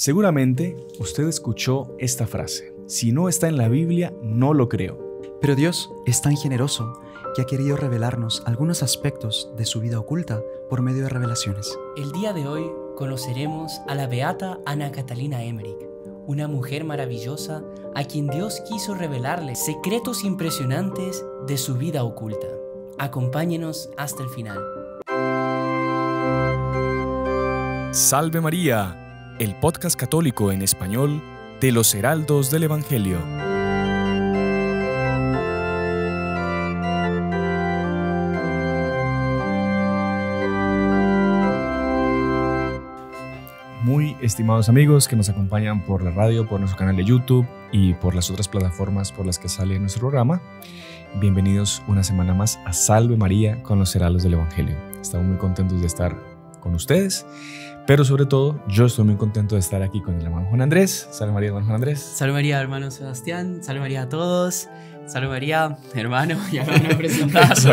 Seguramente usted escuchó esta frase. Si no está en la Biblia, no lo creo. Pero Dios es tan generoso que ha querido revelarnos algunos aspectos de su vida oculta por medio de revelaciones. El día de hoy conoceremos a la beata Ana Catalina Emmerich, una mujer maravillosa a quien Dios quiso revelarle secretos impresionantes de su vida oculta. Acompáñenos hasta el final. Salve María el podcast católico en español de los Heraldos del Evangelio. Muy estimados amigos que nos acompañan por la radio, por nuestro canal de YouTube y por las otras plataformas por las que sale nuestro programa, bienvenidos una semana más a Salve María con los Heraldos del Evangelio. Estamos muy contentos de estar con ustedes pero sobre todo, yo estoy muy contento de estar aquí con el hermano Juan Andrés. Salve María, hermano Juan Andrés. Salve María, hermano Sebastián. Salve María a todos. Salve María, hermano y hermano presentado.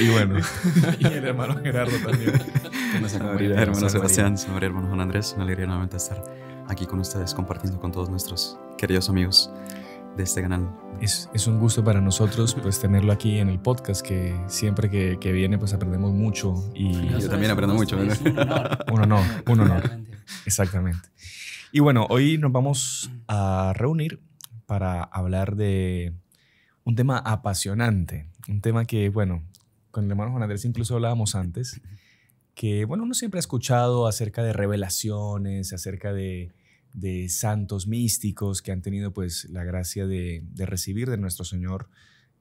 Y bueno, y el hermano Gerardo también. Salve María, Hermano Sebastián, Salve María, hermano Juan Andrés. Una alegría nuevamente estar aquí con ustedes compartiendo con todos nuestros queridos amigos de este canal es, un gusto para nosotros pues tenerlo aquí en el podcast, que siempre que, viene pues aprendemos mucho. Y yo también aprendo mucho. Un honor. Un honor, Exactamente. Y bueno, hoy nos vamos a reunir para hablar de un tema apasionante, un tema que, bueno, con el hermano Juan Andrés incluso hablábamos antes, que, bueno, uno siempre ha escuchado acerca de revelaciones, acerca de de santos místicos que han tenido pues la gracia de, recibir de nuestro Señor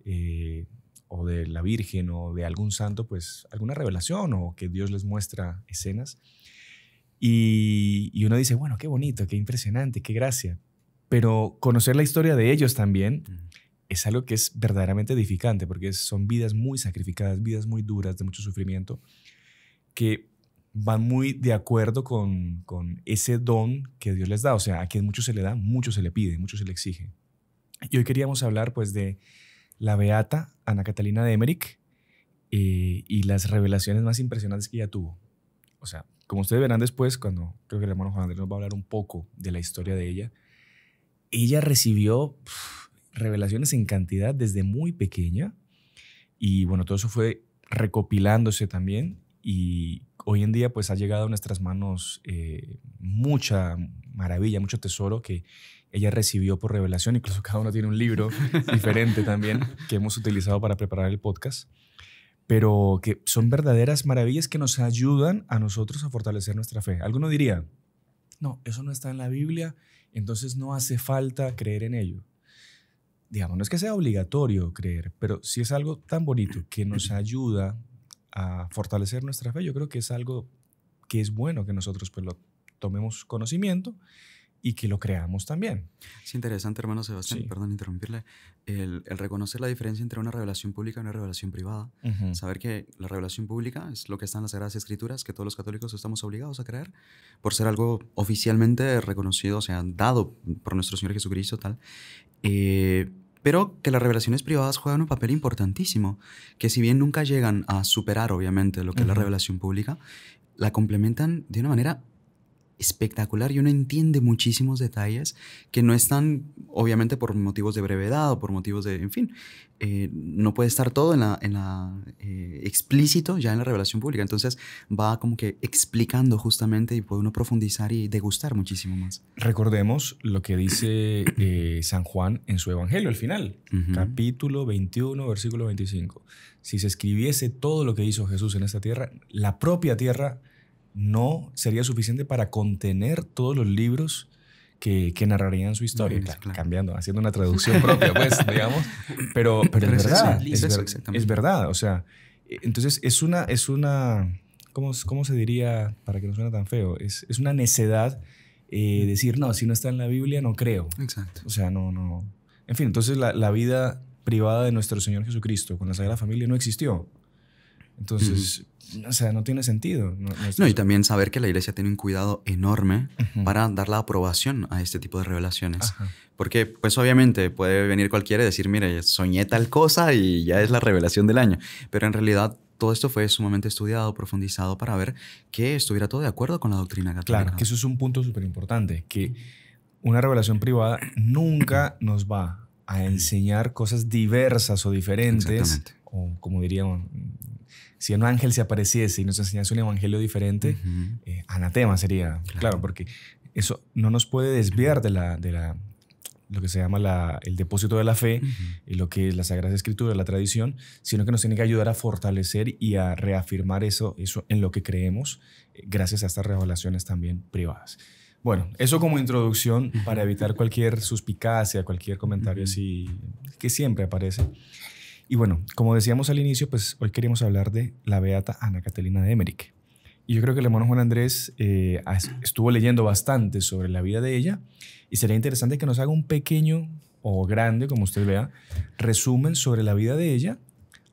eh, o de la Virgen o de algún santo pues alguna revelación o que Dios les muestra escenas. Y, uno dice, bueno, qué bonito, qué impresionante, qué gracia. Pero conocer la historia de ellos también es algo que es verdaderamente edificante porque son vidas muy sacrificadas, vidas muy duras, de mucho sufrimiento, que van muy de acuerdo con, con, ese don que Dios les da. O sea, a quien mucho se le da, mucho se le pide, mucho se le exige. Y hoy queríamos hablar pues de la beata Ana Catalina de Emmerich eh, y las revelaciones más impresionantes que ella tuvo. O sea, como ustedes verán después, cuando creo que el hermano Juan Andrés nos va a hablar un poco de la historia de ella, ella recibió revelaciones en cantidad desde muy pequeña y bueno, todo eso fue recopilándose también y hoy en día pues ha llegado a nuestras manos eh, mucha maravilla, mucho tesoro que ella recibió por revelación, incluso cada uno tiene un libro diferente también que hemos utilizado para preparar el podcast, pero que son verdaderas maravillas que nos ayudan a nosotros a fortalecer nuestra fe. Alguno diría, no, eso no está en la Biblia, entonces no hace falta creer en ello. Digamos, no es que sea obligatorio creer, pero si es algo tan bonito que nos ayuda fortalecer nuestra fe, yo creo que es algo que es bueno que nosotros pues lo tomemos conocimiento y que lo creamos también. Es interesante, hermano Sebastián, perdón interrumpirle, el, reconocer la diferencia entre una revelación pública y una revelación privada. Saber que la revelación pública es lo que está en las Sagradas Escrituras, que todos los católicos estamos obligados a creer, por ser algo oficialmente reconocido, o sea, dado por nuestro Señor Jesucristo, tal. Eh, pero que las revelaciones privadas juegan un papel importantísimo, que si bien nunca llegan a superar obviamente lo que es la revelación pública, la complementan de una manera espectacular y uno entiende muchísimos detalles que no están, obviamente, por motivos de brevedad o por motivos de, en fin, eh, no puede estar todo en la, en la eh, explícito ya en la revelación pública. Entonces va como que explicando justamente y puede uno profundizar y degustar muchísimo más. Recordemos lo que dice eh, San Juan en su Evangelio al final, capítulo 21, versículo 25. Si se escribiese todo lo que hizo Jesús en esta tierra, la propia tierra no sería suficiente para contener todos los libros que, narrarían su historia, cambiando, haciendo una traducción propia, pues, digamos, pero, es, verdad, es, verdad, o sea, entonces es una, es una, ¿cómo, se diría para que no suene tan feo? Es, una necedad eh, decir, no, si no está en la Biblia, no creo. Exacto. O sea, no, no. En fin, entonces la, la vida privada de nuestro Señor Jesucristo con la Sagrada Familia no existió. Entonces, o sea, no tiene sentido. No, y también saber que la iglesia tiene un cuidado enorme para dar la aprobación a este tipo de revelaciones. Porque, pues obviamente, puede venir cualquiera y decir, mire, soñé tal cosa y ya es la revelación del año. Pero en realidad todo esto fue sumamente estudiado, profundizado para ver que estuviera todo de acuerdo con la doctrina católica. Claro, que eso es un punto súper importante, que una revelación privada nunca nos va a enseñar cosas diversas o diferentes, o como diríamos si un ángel se apareciese y nos enseñase un evangelio diferente, eh, anatema sería, claro. porque eso no nos puede desviar de la, de la lo que se llama el depósito de la fe, y lo que es la Sagrada Escritura, la tradición, sino que nos tiene que ayudar a fortalecer y a reafirmar eso, eso en lo que creemos, eh, gracias a estas revelaciones también privadas. Bueno, eso como introducción para evitar cualquier suspicacia, cualquier comentario así que siempre aparece. Y bueno, como decíamos al inicio, pues hoy queríamos hablar de la beata Ana Catalina de Emmerich. Y yo creo que el hermano Juan Andrés eh, estuvo leyendo bastante sobre la vida de ella y sería interesante que nos haga un pequeño o grande, como usted vea, resumen sobre la vida de ella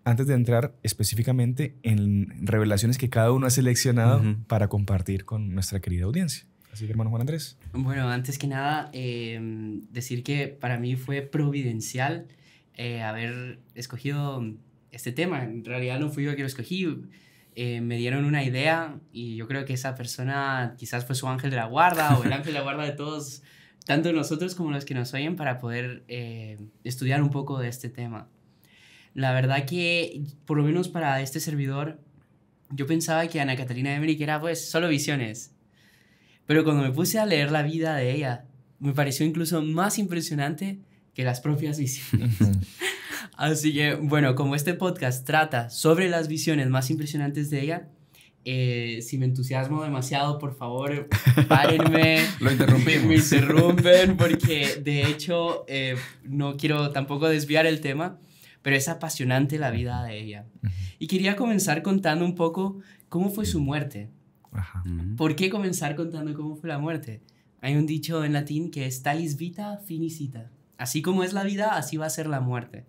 antes de entrar específicamente en revelaciones que cada uno ha seleccionado para compartir con nuestra querida audiencia. Así que, hermano Juan Andrés. Bueno, antes que nada, eh, decir que para mí fue providencial eh, haber escogido este tema. En realidad no fui yo que lo escogí. Eh, me dieron una idea y yo creo que esa persona quizás fue su ángel de la guarda o el ángel de la guarda de todos, tanto nosotros como los que nos oyen, para poder eh, estudiar un poco de este tema. La verdad que, por lo menos para este servidor, yo pensaba que Ana Catalina de Emmerich era pues solo visiones. Pero cuando me puse a leer la vida de ella, me pareció incluso más impresionante que las propias visiones. Así que, bueno, como este podcast trata sobre las visiones más impresionantes de ella, eh, si me entusiasmo demasiado, por favor, párenme. Lo Me interrumpen porque, de hecho, eh, no quiero tampoco desviar el tema, pero es apasionante la vida de ella. Y quería comenzar contando un poco cómo fue su muerte. Ajá. ¿Por qué comenzar contando cómo fue la muerte? Hay un dicho en latín que es talis vita finisita. Así como es la vida, así va a ser la muerte.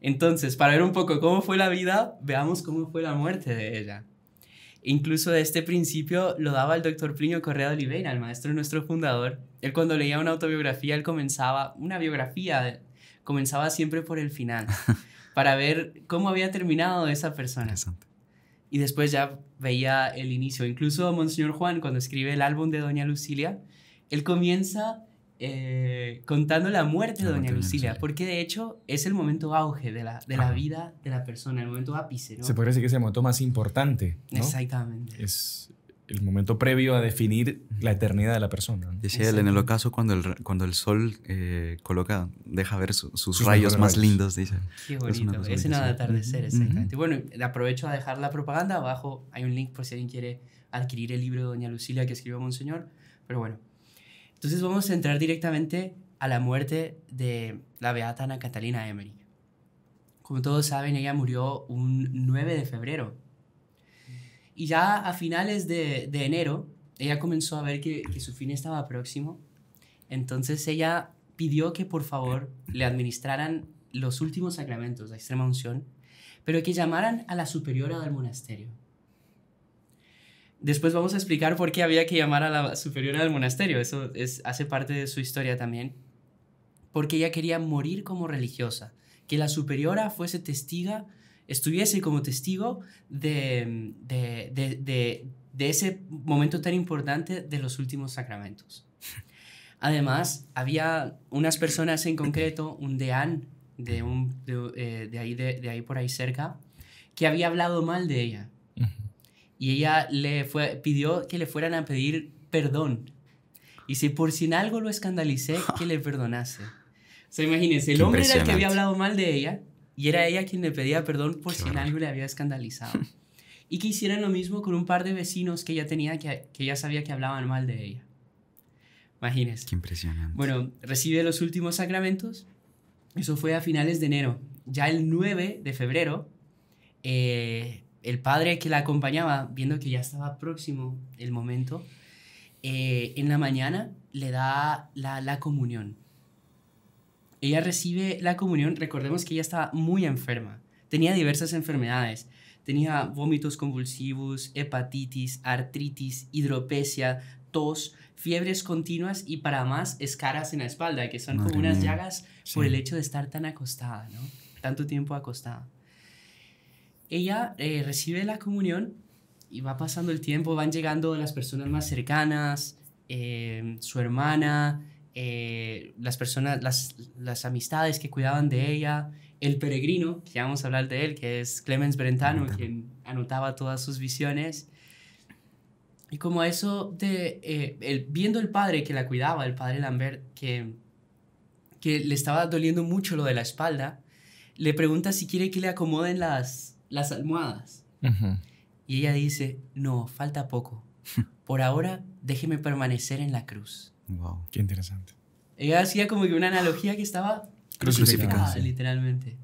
Entonces, para ver un poco cómo fue la vida, veamos cómo fue la muerte de ella. Incluso de este principio lo daba el doctor Plinio Correa de Oliveira, el maestro nuestro fundador. Él cuando leía una autobiografía, él comenzaba, una biografía, eh, comenzaba siempre por el final, para ver cómo había terminado esa persona. Y después ya veía el inicio. Incluso Monseñor Juan, cuando escribe el álbum de Doña Lucilia, él comienza eh, contando la muerte de Doña Lucilia porque de hecho es el momento auge de la, vida de la persona, el momento ápice. ¿no? Se podría decir que es el momento más importante. ¿no? Exactamente. Es el momento previo a definir la eternidad de la persona. Dice él, en el ocaso, cuando el, cuando el sol eh, coloca, deja ver sus, rayos más lindos, dice. Qué bonito, es, una de atardecer, exactamente. Bueno, aprovecho a dejar la propaganda, abajo hay un link por si alguien quiere adquirir el libro de Doña Lucilia que escribió Monseñor, pero bueno. Entonces vamos a entrar directamente a la muerte de la beata Ana Catalina Emery. Como todos saben, ella murió un 9 de febrero. Y ya a finales de, enero, ella comenzó a ver que, que su fin estaba próximo. Entonces ella pidió que por favor le administraran los últimos sacramentos, la extrema unción, pero que llamaran a la superiora del monasterio Después vamos a explicar por qué había que llamar a la superiora del monasterio, eso es, hace parte de su historia también, porque ella quería morir como religiosa, que la superiora fuese testiga, estuviese como testigo de, ese momento tan importante de los últimos sacramentos. Además, había unas personas en concreto, un deán de, un, de, eh, ahí, de, ahí por ahí cerca, que había hablado mal de ella y ella le pidió que le fueran a pedir perdón. Y si por si en algo lo escandalicé, que le perdonase. O sea, imagínense, el hombre era el que había hablado mal de ella y era ella quien le pedía perdón por si en algo le había escandalizado. y que hicieran lo mismo con un par de vecinos que ella tenía, que, que ella sabía que hablaban mal de ella. Imagínense. Qué impresionante. Bueno, recibe los últimos sacramentos. Eso fue a finales de enero. Ya el 9 de febrero, eh, el padre que la acompañaba, viendo que ya estaba próximo el momento, eh, en la mañana le da la, comunión. Ella recibe la comunión, recordemos que ella estaba muy enferma, tenía diversas enfermedades, tenía vómitos convulsivos, hepatitis, artritis, hidropesia, tos, fiebres continuas y para más escaras en la espalda, que son como unas llagas por el hecho de estar tan acostada, ¿no? Tanto tiempo acostada ella eh, recibe la comunión y va pasando el tiempo, van llegando las personas más cercanas, eh, su hermana, eh, las personas, las, las, amistades que cuidaban de ella, el peregrino, que ya vamos a hablar de él, que es Clemens Brentano, quien anotaba todas sus visiones. Y como eso de, viendo el padre que la cuidaba, el padre Lambert, que, que le estaba doliendo mucho lo de la espalda, le pregunta si quiere que le acomoden las, las almohadas. Y ella dice, no, falta poco. Por ahora, déjeme permanecer en la cruz. Wow, qué interesante. Ella hacía como que una analogía que estaba crucificada, literalmente.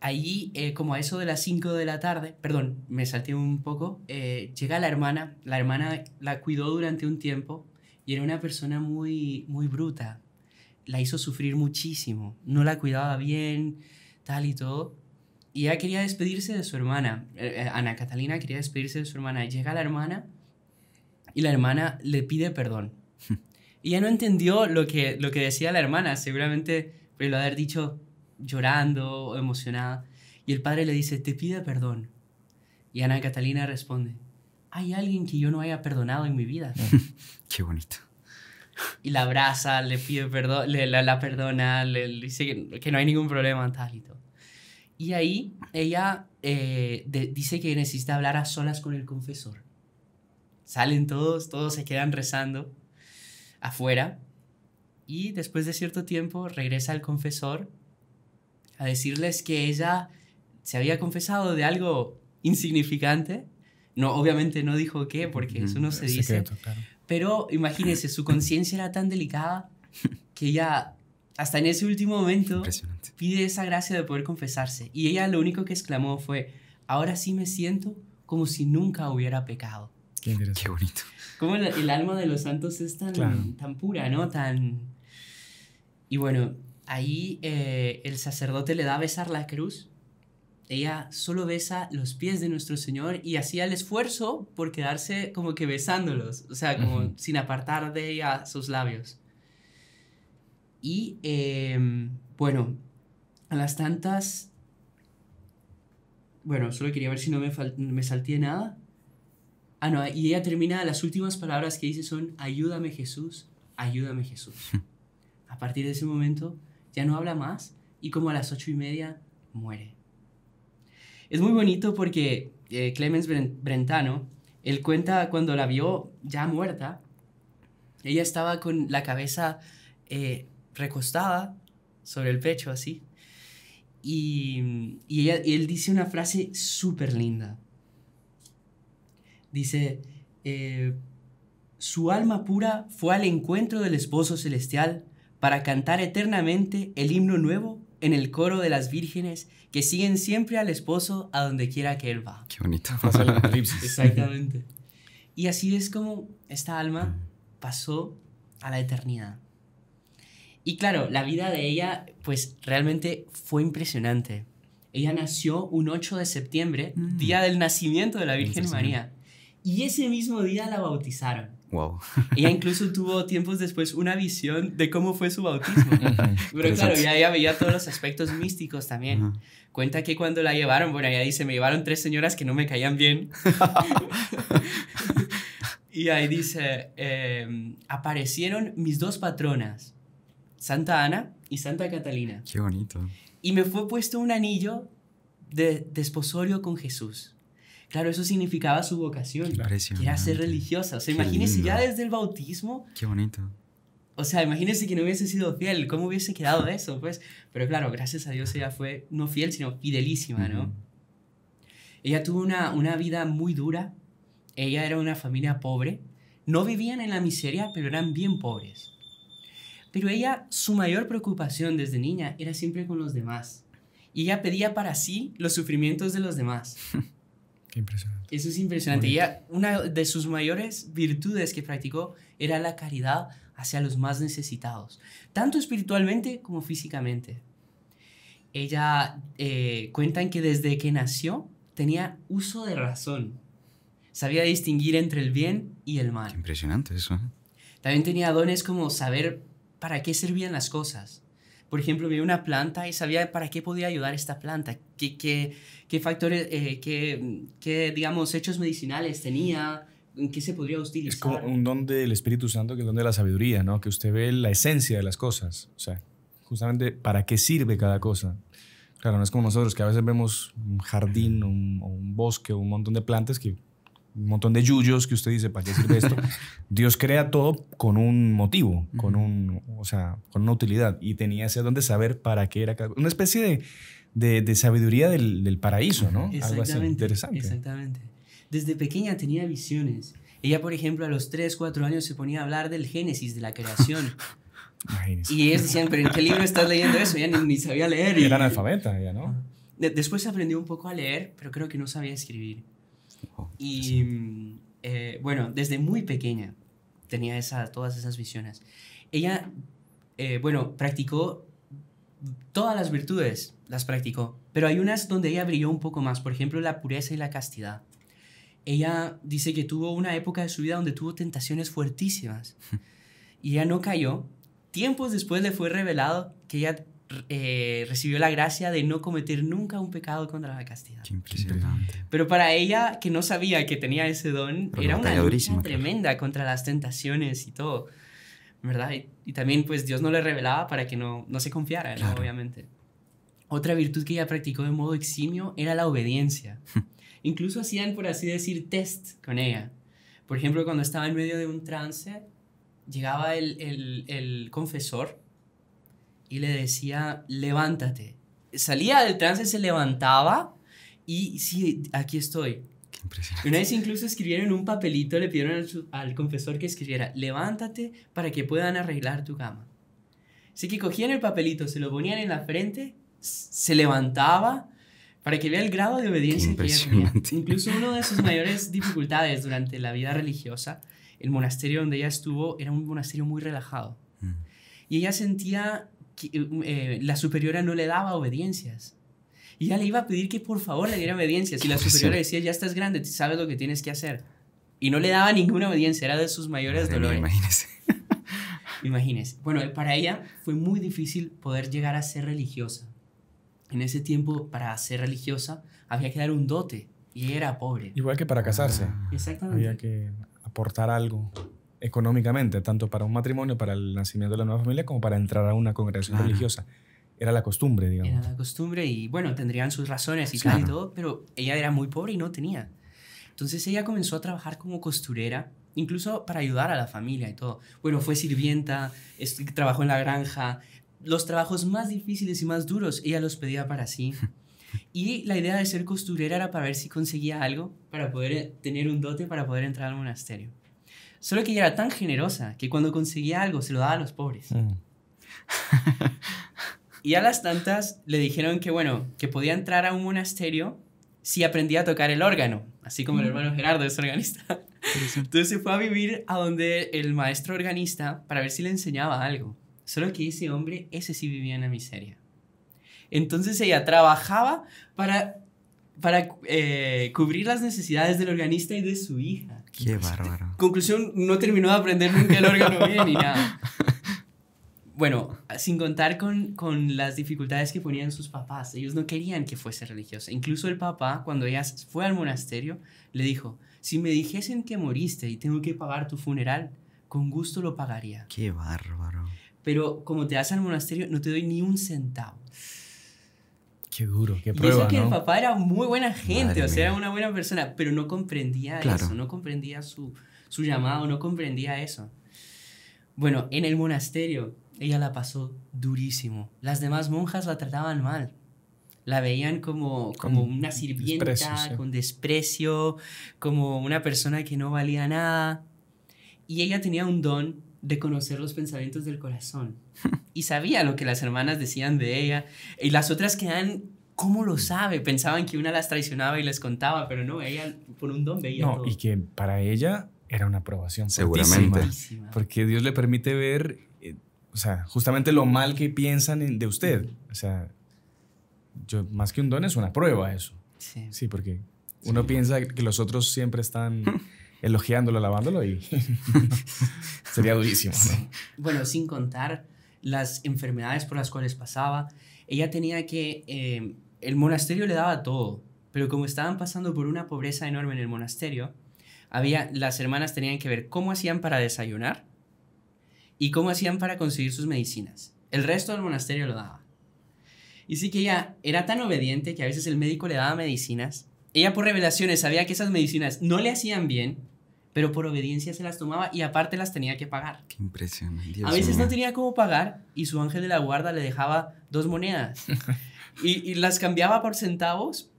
Allí, eh, como a eso de las 5 de la tarde, perdón, me salté un poco, eh, llega la hermana, la hermana la cuidó durante un tiempo y era una persona muy, muy bruta, la hizo sufrir muchísimo, no la cuidaba bien, tal y todo, y ella quería despedirse de su hermana. Eh, eh, Ana Catalina quería despedirse de su hermana. Llega la hermana y la hermana le pide perdón. y ella no entendió lo que, lo que decía la hermana, seguramente pero pues, lo haber dicho llorando o emocionada. Y el padre le dice, te pide perdón. Y Ana Catalina responde, hay alguien que yo no haya perdonado en mi vida. Qué bonito. Y la abraza, le pide perdón, le, la, perdona, le, le, dice que, no hay ningún problema, tal y todo. Y ahí ella eh, dice que necesita hablar a solas con el confesor. Salen todos, todos se quedan rezando afuera. Y después de cierto tiempo regresa el confesor a decirles que ella se había confesado de algo insignificante. No, obviamente no dijo qué, porque eso no se dice. Pero imagínense, su conciencia era tan delicada que ella hasta en ese último momento pide esa gracia de poder confesarse. Y ella lo único que exclamó fue, ahora sí me siento como si nunca hubiera pecado. Qué, bonito. Como el, alma de los santos es tan, pura, ¿no? Tan... Y bueno, ahí eh, el sacerdote le da a besar la cruz. Ella solo besa los pies de nuestro Señor y hacía el esfuerzo por quedarse como que besándolos, o sea, como sin apartar de ella sus labios. Y em, bueno, a las tantas... Bueno, solo quería ver si no me, me salté nada. Ah, no, y ella termina, las últimas palabras que dice son, ayúdame Jesús, ayúdame Jesús. a partir de ese momento ya no habla más y como a las ocho y media muere. Es muy bonito porque eh, Clemens Brentano, él cuenta cuando la vio ya muerta, ella estaba con la cabeza eh, recostada sobre el pecho así. Y, él dice una frase súper linda. Dice, eh, su alma pura fue al encuentro del esposo celestial para cantar eternamente el himno nuevo en el coro de las vírgenes que siguen siempre al esposo a donde quiera que él va. Qué bonito. Exactamente. Y así es como esta alma pasó a la eternidad. Y claro, la vida de ella, pues realmente fue impresionante. Ella nació un 8 de septiembre, mm. día del nacimiento de la Virgen María. Y ese mismo día la bautizaron. Wow. Ella incluso tuvo tiempos después una visión de cómo fue su bautismo. Pero claro, ya ella veía todos los aspectos místicos también. Cuenta que cuando la llevaron, bueno, ella dice, me llevaron tres señoras que no me caían bien. y ahí dice, em, aparecieron mis dos patronas, Santa Ana y Santa Catalina. Qué bonito. Y me fue puesto un anillo de desposorio con Jesús. Claro, eso significaba su vocación. Que era ser religiosa. O sea, imagínese ya desde el bautismo. Qué bonito. O sea, imagínese que no hubiese sido fiel. ¿Cómo hubiese quedado eso? Pues, pero claro, gracias a Dios ella fue no fiel, sino fidelísima, ¿no? Ella tuvo una, una vida muy dura. Ella era una familia pobre. No vivían en la miseria, pero eran bien pobres. Pero ella, su mayor preocupación desde niña era siempre con los demás. Y ella pedía para sí los sufrimientos de los demás. Qué impresionante. Eso es impresionante. una de sus mayores virtudes que practicó era la caridad hacia los más necesitados, tanto espiritualmente como físicamente. Ella eh, cuentan que desde que nació tenía uso de razón. Sabía distinguir entre el bien y el mal. Qué impresionante eso. ¿eh? También tenía dones como saber para qué servían las cosas. Por ejemplo, vi una planta y sabía para qué podía ayudar esta planta, qué, qué, factores, eh, qué, digamos, hechos medicinales tenía, en qué se podría utilizar. Es como un don del Espíritu Santo, que es el don de la sabiduría, ¿no? Que usted ve la esencia de las cosas, o sea, justamente para qué sirve cada cosa. Claro, no es como nosotros, que a veces vemos un jardín un, un bosque un montón de plantas que un montón de yuyos que usted dice, ¿para qué sirve esto? Dios crea todo con un motivo, con, un, con una utilidad. Y tenía ese dónde saber para qué era cada Una especie de, sabiduría del, paraíso, ¿no? Exactamente, Algo así interesante. Exactamente. Desde pequeña tenía visiones. Ella, por ejemplo, a los 3, 4 años se ponía a hablar del Génesis, de la creación. Y ellos decían, ¿pero en qué libro estás leyendo eso? Ya ni, sabía leer. Era analfabeta, ¿no? Después aprendió un poco a leer, pero creo que no sabía escribir. Oh, y eh, bueno, desde muy pequeña tenía esa, todas esas visiones. Ella, eh, bueno, practicó todas las virtudes, las practicó, pero hay unas donde ella brilló un poco más, por ejemplo, la pureza y la castidad. Ella dice que tuvo una época de su vida donde tuvo tentaciones fuertísimas y ella no cayó. Tiempos después le fue revelado que ella eh, recibió la gracia de no cometer nunca un pecado contra la castidad. Pero para ella, que no sabía que tenía ese don, era una lucha tremenda contra las tentaciones y todo, ¿verdad? Y, también pues Dios no le revelaba para que no, no se confiara, obviamente. Otra virtud que ella practicó de modo eximio era la obediencia. Incluso hacían, por así decir, test con ella. Por ejemplo, cuando estaba en medio de un trance, llegaba el, el confesor y le decía, levántate. Salía del trance, se levantaba y sí, aquí estoy. Qué impresionante. Una vez incluso escribieron un papelito, le pidieron al, confesor que escribiera, levántate para que puedan arreglar tu cama. Así que cogían el papelito, se lo ponían en la frente, se levantaba para que vea el grado de obediencia que ella Incluso una de sus mayores dificultades durante la vida religiosa, el monasterio donde ella estuvo era un monasterio muy relajado. Mm. Y ella sentía eh, la superiora no le daba obediencias. Y ella le iba a pedir que por favor le diera obediencias. Y la superiora decía, ya estás grande, sabes lo que tienes que hacer. Y no le daba ninguna obediencia, era de sus mayores dolores. imagínese. Bueno, para ella fue muy difícil poder llegar a ser religiosa. En ese tiempo, para ser religiosa, había que dar un dote. Y era pobre. Igual que para casarse. Exactamente. Había que aportar algo económicamente, tanto para un matrimonio, para el nacimiento de la nueva familia, como para entrar a una congregación religiosa. Era la costumbre, digamos. Era la costumbre y bueno, tendrían sus razones y tal y todo, pero ella era muy pobre y no tenía. Entonces ella comenzó a trabajar como costurera, incluso para ayudar a la familia y todo. Bueno, fue sirvienta, trabajó en la granja. Los trabajos más difíciles y más duros ella los pedía para sí. Y la idea de ser costurera era para ver si conseguía algo, para poder eh, tener un dote, para poder entrar al monasterio. Solo que ella era tan generosa que cuando conseguía algo se lo daba a los pobres. Mm. y a las tantas le dijeron que, bueno, que podía entrar a un monasterio si aprendía a tocar el órgano, así como el mm. hermano Gerardo es organista. Entonces se fue a vivir a donde el maestro organista para ver si le enseñaba algo. Solo que ese hombre, ese sí vivía en la miseria. Entonces ella trabajaba para, para eh, cubrir las necesidades del organista y de su hija. Qué pues, bárbaro. Conclusión, no terminó de aprender nunca el órgano bien ni nada. Bueno, sin contar con, con, las dificultades que ponían sus papás. Ellos no querían que fuese religiosa. Incluso el papá, cuando ella fue al monasterio, le dijo, si me dijesen que moriste y tengo que pagar tu funeral, con gusto lo pagaría. Qué bárbaro. Pero como te das al monasterio, no te doy ni un centavo. Qué duro, qué prueba, Y eso que el papá era muy buena gente, o sea, era una buena persona, pero no comprendía eso, no comprendía su, su llamado, no comprendía eso. Bueno, en el monasterio ella la pasó durísimo. Las demás monjas la trataban mal. La veían como, como una sirvienta, con desprecio, como una persona que no valía nada. Y ella tenía un don de conocer los pensamientos del corazón. Y sabía lo que las hermanas decían de ella. Y las otras quedan, ¿cómo lo sabe? Pensaban que una las traicionaba y les contaba, pero no, ella por un don veía. No, y que para ella era una aprobación. Seguramente. porque Dios le permite ver, eh, o sea, justamente lo mal que piensan de usted. O sea, yo, más que un don es una prueba eso. Sí. Sí, porque uno piensa que los otros siempre están elogiándolo, lavándolo y sería durísimo. Bueno, sin contar las enfermedades por las cuales pasaba, ella tenía que, em, el monasterio le daba todo, pero como estaban pasando por una pobreza enorme en el monasterio, había, las hermanas tenían que ver cómo hacían para desayunar y cómo hacían para conseguir sus medicinas. El resto del monasterio lo daba. Y sí que ella era tan obediente que a veces el médico le daba medicinas. Ella por revelaciones sabía que esas medicinas no le hacían bien pero por obediencia se las tomaba y aparte las tenía que pagar. Qué impresionante. a veces no tenía cómo pagar y su ángel de la guarda le dejaba dos monedas y, las cambiaba por centavos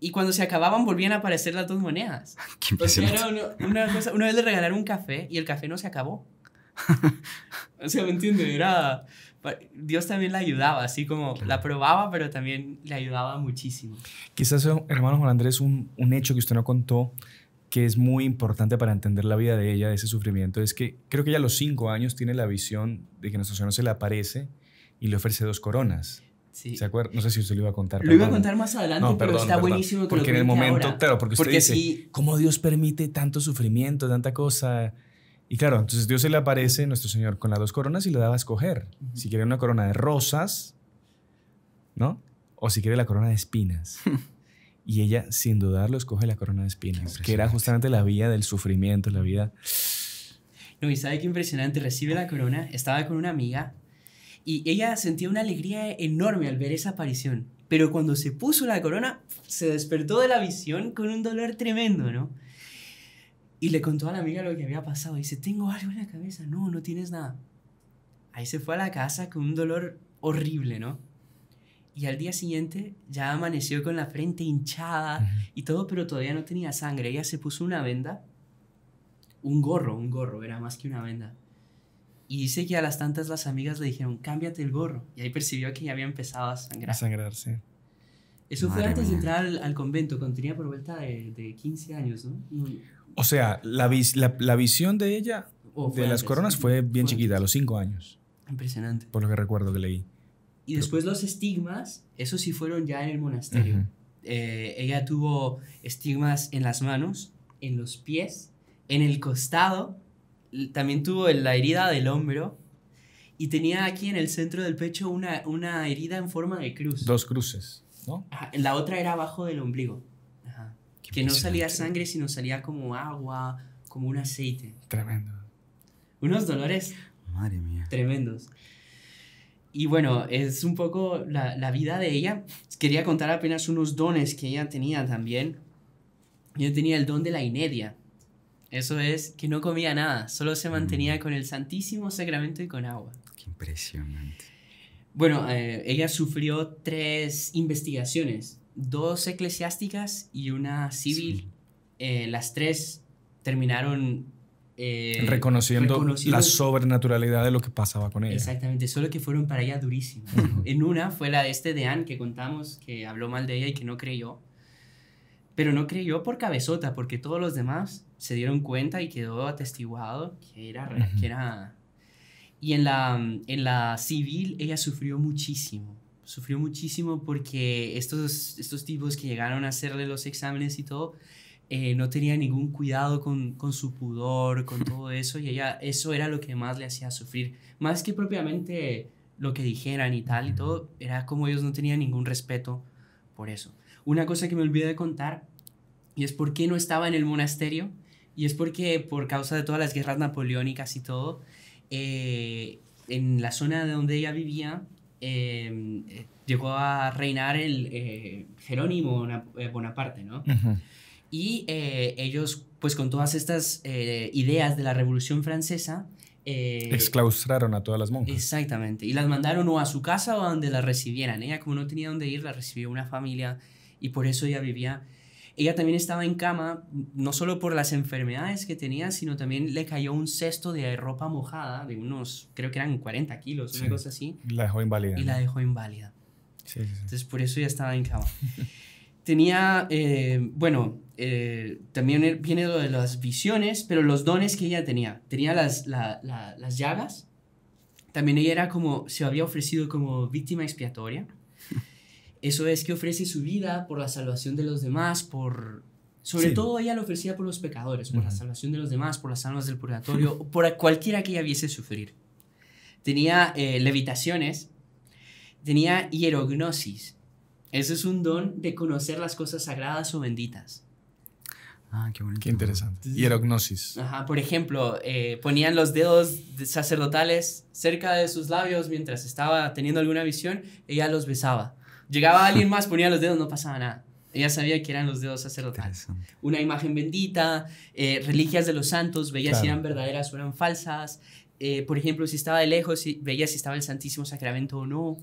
y cuando se acababan volvían a aparecer las dos monedas. Qué impresionante. una, cosa, una vez le regalaron un café y el café no se acabó. o sea, ¿me entiende, Era... Dios también la ayudaba, así como la probaba, pero también le ayudaba muchísimo. Quizás, eh, hermano Juan Andrés, un, un hecho que usted no contó que es muy importante para entender la vida de ella, de ese sufrimiento, es que creo que ella a los cinco años tiene la visión de que Nuestro Señor se le aparece y le ofrece dos coronas. Sí. ¿Se No sé si usted lo iba a contar. Lo iba a contar más adelante, pero está buenísimo que porque en el momento, ahora. claro, porque usted porque dice, ¿cómo Dios permite tanto sufrimiento, tanta cosa? Y claro, entonces Dios se le aparece, nuestro Señor, con las dos coronas y le daba a escoger. Si quiere una corona de rosas, ¿no? O si quiere la corona de espinas. Y ella, sin dudarlo, escoge la corona de espinas, que era justamente la vía del sufrimiento, la vida. No, y sabe qué impresionante, recibe la corona, estaba con una amiga y ella sentía una alegría enorme al ver esa aparición. Pero cuando se puso la corona, se despertó de la visión con un dolor tremendo, ¿no? Y le contó a la amiga lo que había pasado. dice, tengo algo en la cabeza. No, no tienes nada. Ahí se fue a la casa con un dolor horrible, ¿no? y al día siguiente ya amaneció con la frente hinchada y todo, pero todavía no tenía sangre. Ella se puso una venda, un gorro, un gorro, era más que una venda. Y dice que a las tantas las amigas le dijeron, cámbiate el gorro. Y ahí percibió que ya había empezado a sangrar. A sangrar, sí. Eso fue antes de entrar al, convento, cuando tenía por vuelta de, 15 años, ¿no? o sea, la, visión de ella, de las coronas, fue bien chiquita, a los 5 años. Impresionante. Por lo que recuerdo que leí. Y después los estigmas, eso sí fueron ya en el monasterio. Eh, ella tuvo estigmas en las manos, en los pies, en el costado, también tuvo la herida del hombro y tenía aquí en el centro del pecho una, una herida en forma de cruz. Dos cruces, ¿no? la otra era abajo del ombligo, que no salía sangre, sino salía como agua, como un aceite. Tremendo. Unos dolores. Madre mía. Tremendos y bueno, es un poco la, vida de ella. Quería contar apenas unos dones que ella tenía también. Ella tenía el don de la inedia. Eso es que no comía nada, solo se mantenía mm. con el Santísimo Sacramento y con agua. Qué impresionante. Bueno, eh, ella sufrió tres investigaciones, dos eclesiásticas y una civil. Eh, las tres terminaron eh, reconociendo, la sobrenaturalidad de lo que pasaba con ella. Exactamente, solo que fueron para ella durísimas. en una fue la de este de Anne que contamos, que habló mal de ella y que no creyó. Pero no creyó por cabezota, porque todos los demás se dieron cuenta y quedó atestiguado que era... que Y en la, en la civil ella sufrió muchísimo. Sufrió muchísimo porque estos, estos tipos que llegaron a hacerle los exámenes y todo, eh, no tenía ningún cuidado con, su pudor, con todo eso, y ella, eso era lo que más le hacía sufrir. Más que propiamente lo que dijeran y tal y todo, era como ellos no tenían ningún respeto por eso. Una cosa que me olvidé de contar, y es por qué no estaba en el monasterio, y es porque por causa de todas las guerras napoleónicas y todo, eh, en la zona de donde ella vivía, em, eh, llegó a reinar el Jerónimo Bonaparte, ¿no? Y eh, ellos, pues con todas estas eh, ideas de la Revolución Francesa... Eh, Exclaustraron a todas las monjas. Exactamente. Y las mandaron o a su casa o a donde las recibieran. Ella, como no tenía dónde ir, la recibió una familia y por eso ella vivía ella también estaba en cama, no solo por las enfermedades que tenía, sino también le cayó un cesto de ropa mojada de unos, creo que eran 40 kilos, una cosa así. La dejó inválida. Y la dejó inválida. Sí, Entonces, por eso ya estaba en cama. tenía, eh, bueno, eh, también er, viene lo de las visiones, pero los dones que ella tenía. Tenía las, llagas. También ella era como, se había ofrecido como víctima expiatoria. Eso es que ofrece su vida por la salvación de los demás, por... Sobre todo ella lo ofrecía por los pecadores, por la salvación de los demás, por las almas del purgatorio, por cualquiera que ella viese sufrir. Tenía eh, levitaciones, tenía hierognosis, ese es un don de conocer las cosas sagradas o benditas. Ah, qué bonito. Qué interesante. Hierognosis. Ajá, por ejemplo, eh, ponían los dedos sacerdotales cerca de sus labios mientras estaba teniendo alguna visión, ella los besaba. Llegaba alguien más, ponía los dedos, no pasaba nada. Ella sabía que eran los dedos sacerdotales. Una imagen bendita, eh, reliquias de los santos, veía si eran verdaderas o eran falsas, eh, por ejemplo, si estaba de lejos, y veía si estaba el Santísimo Sacramento o no.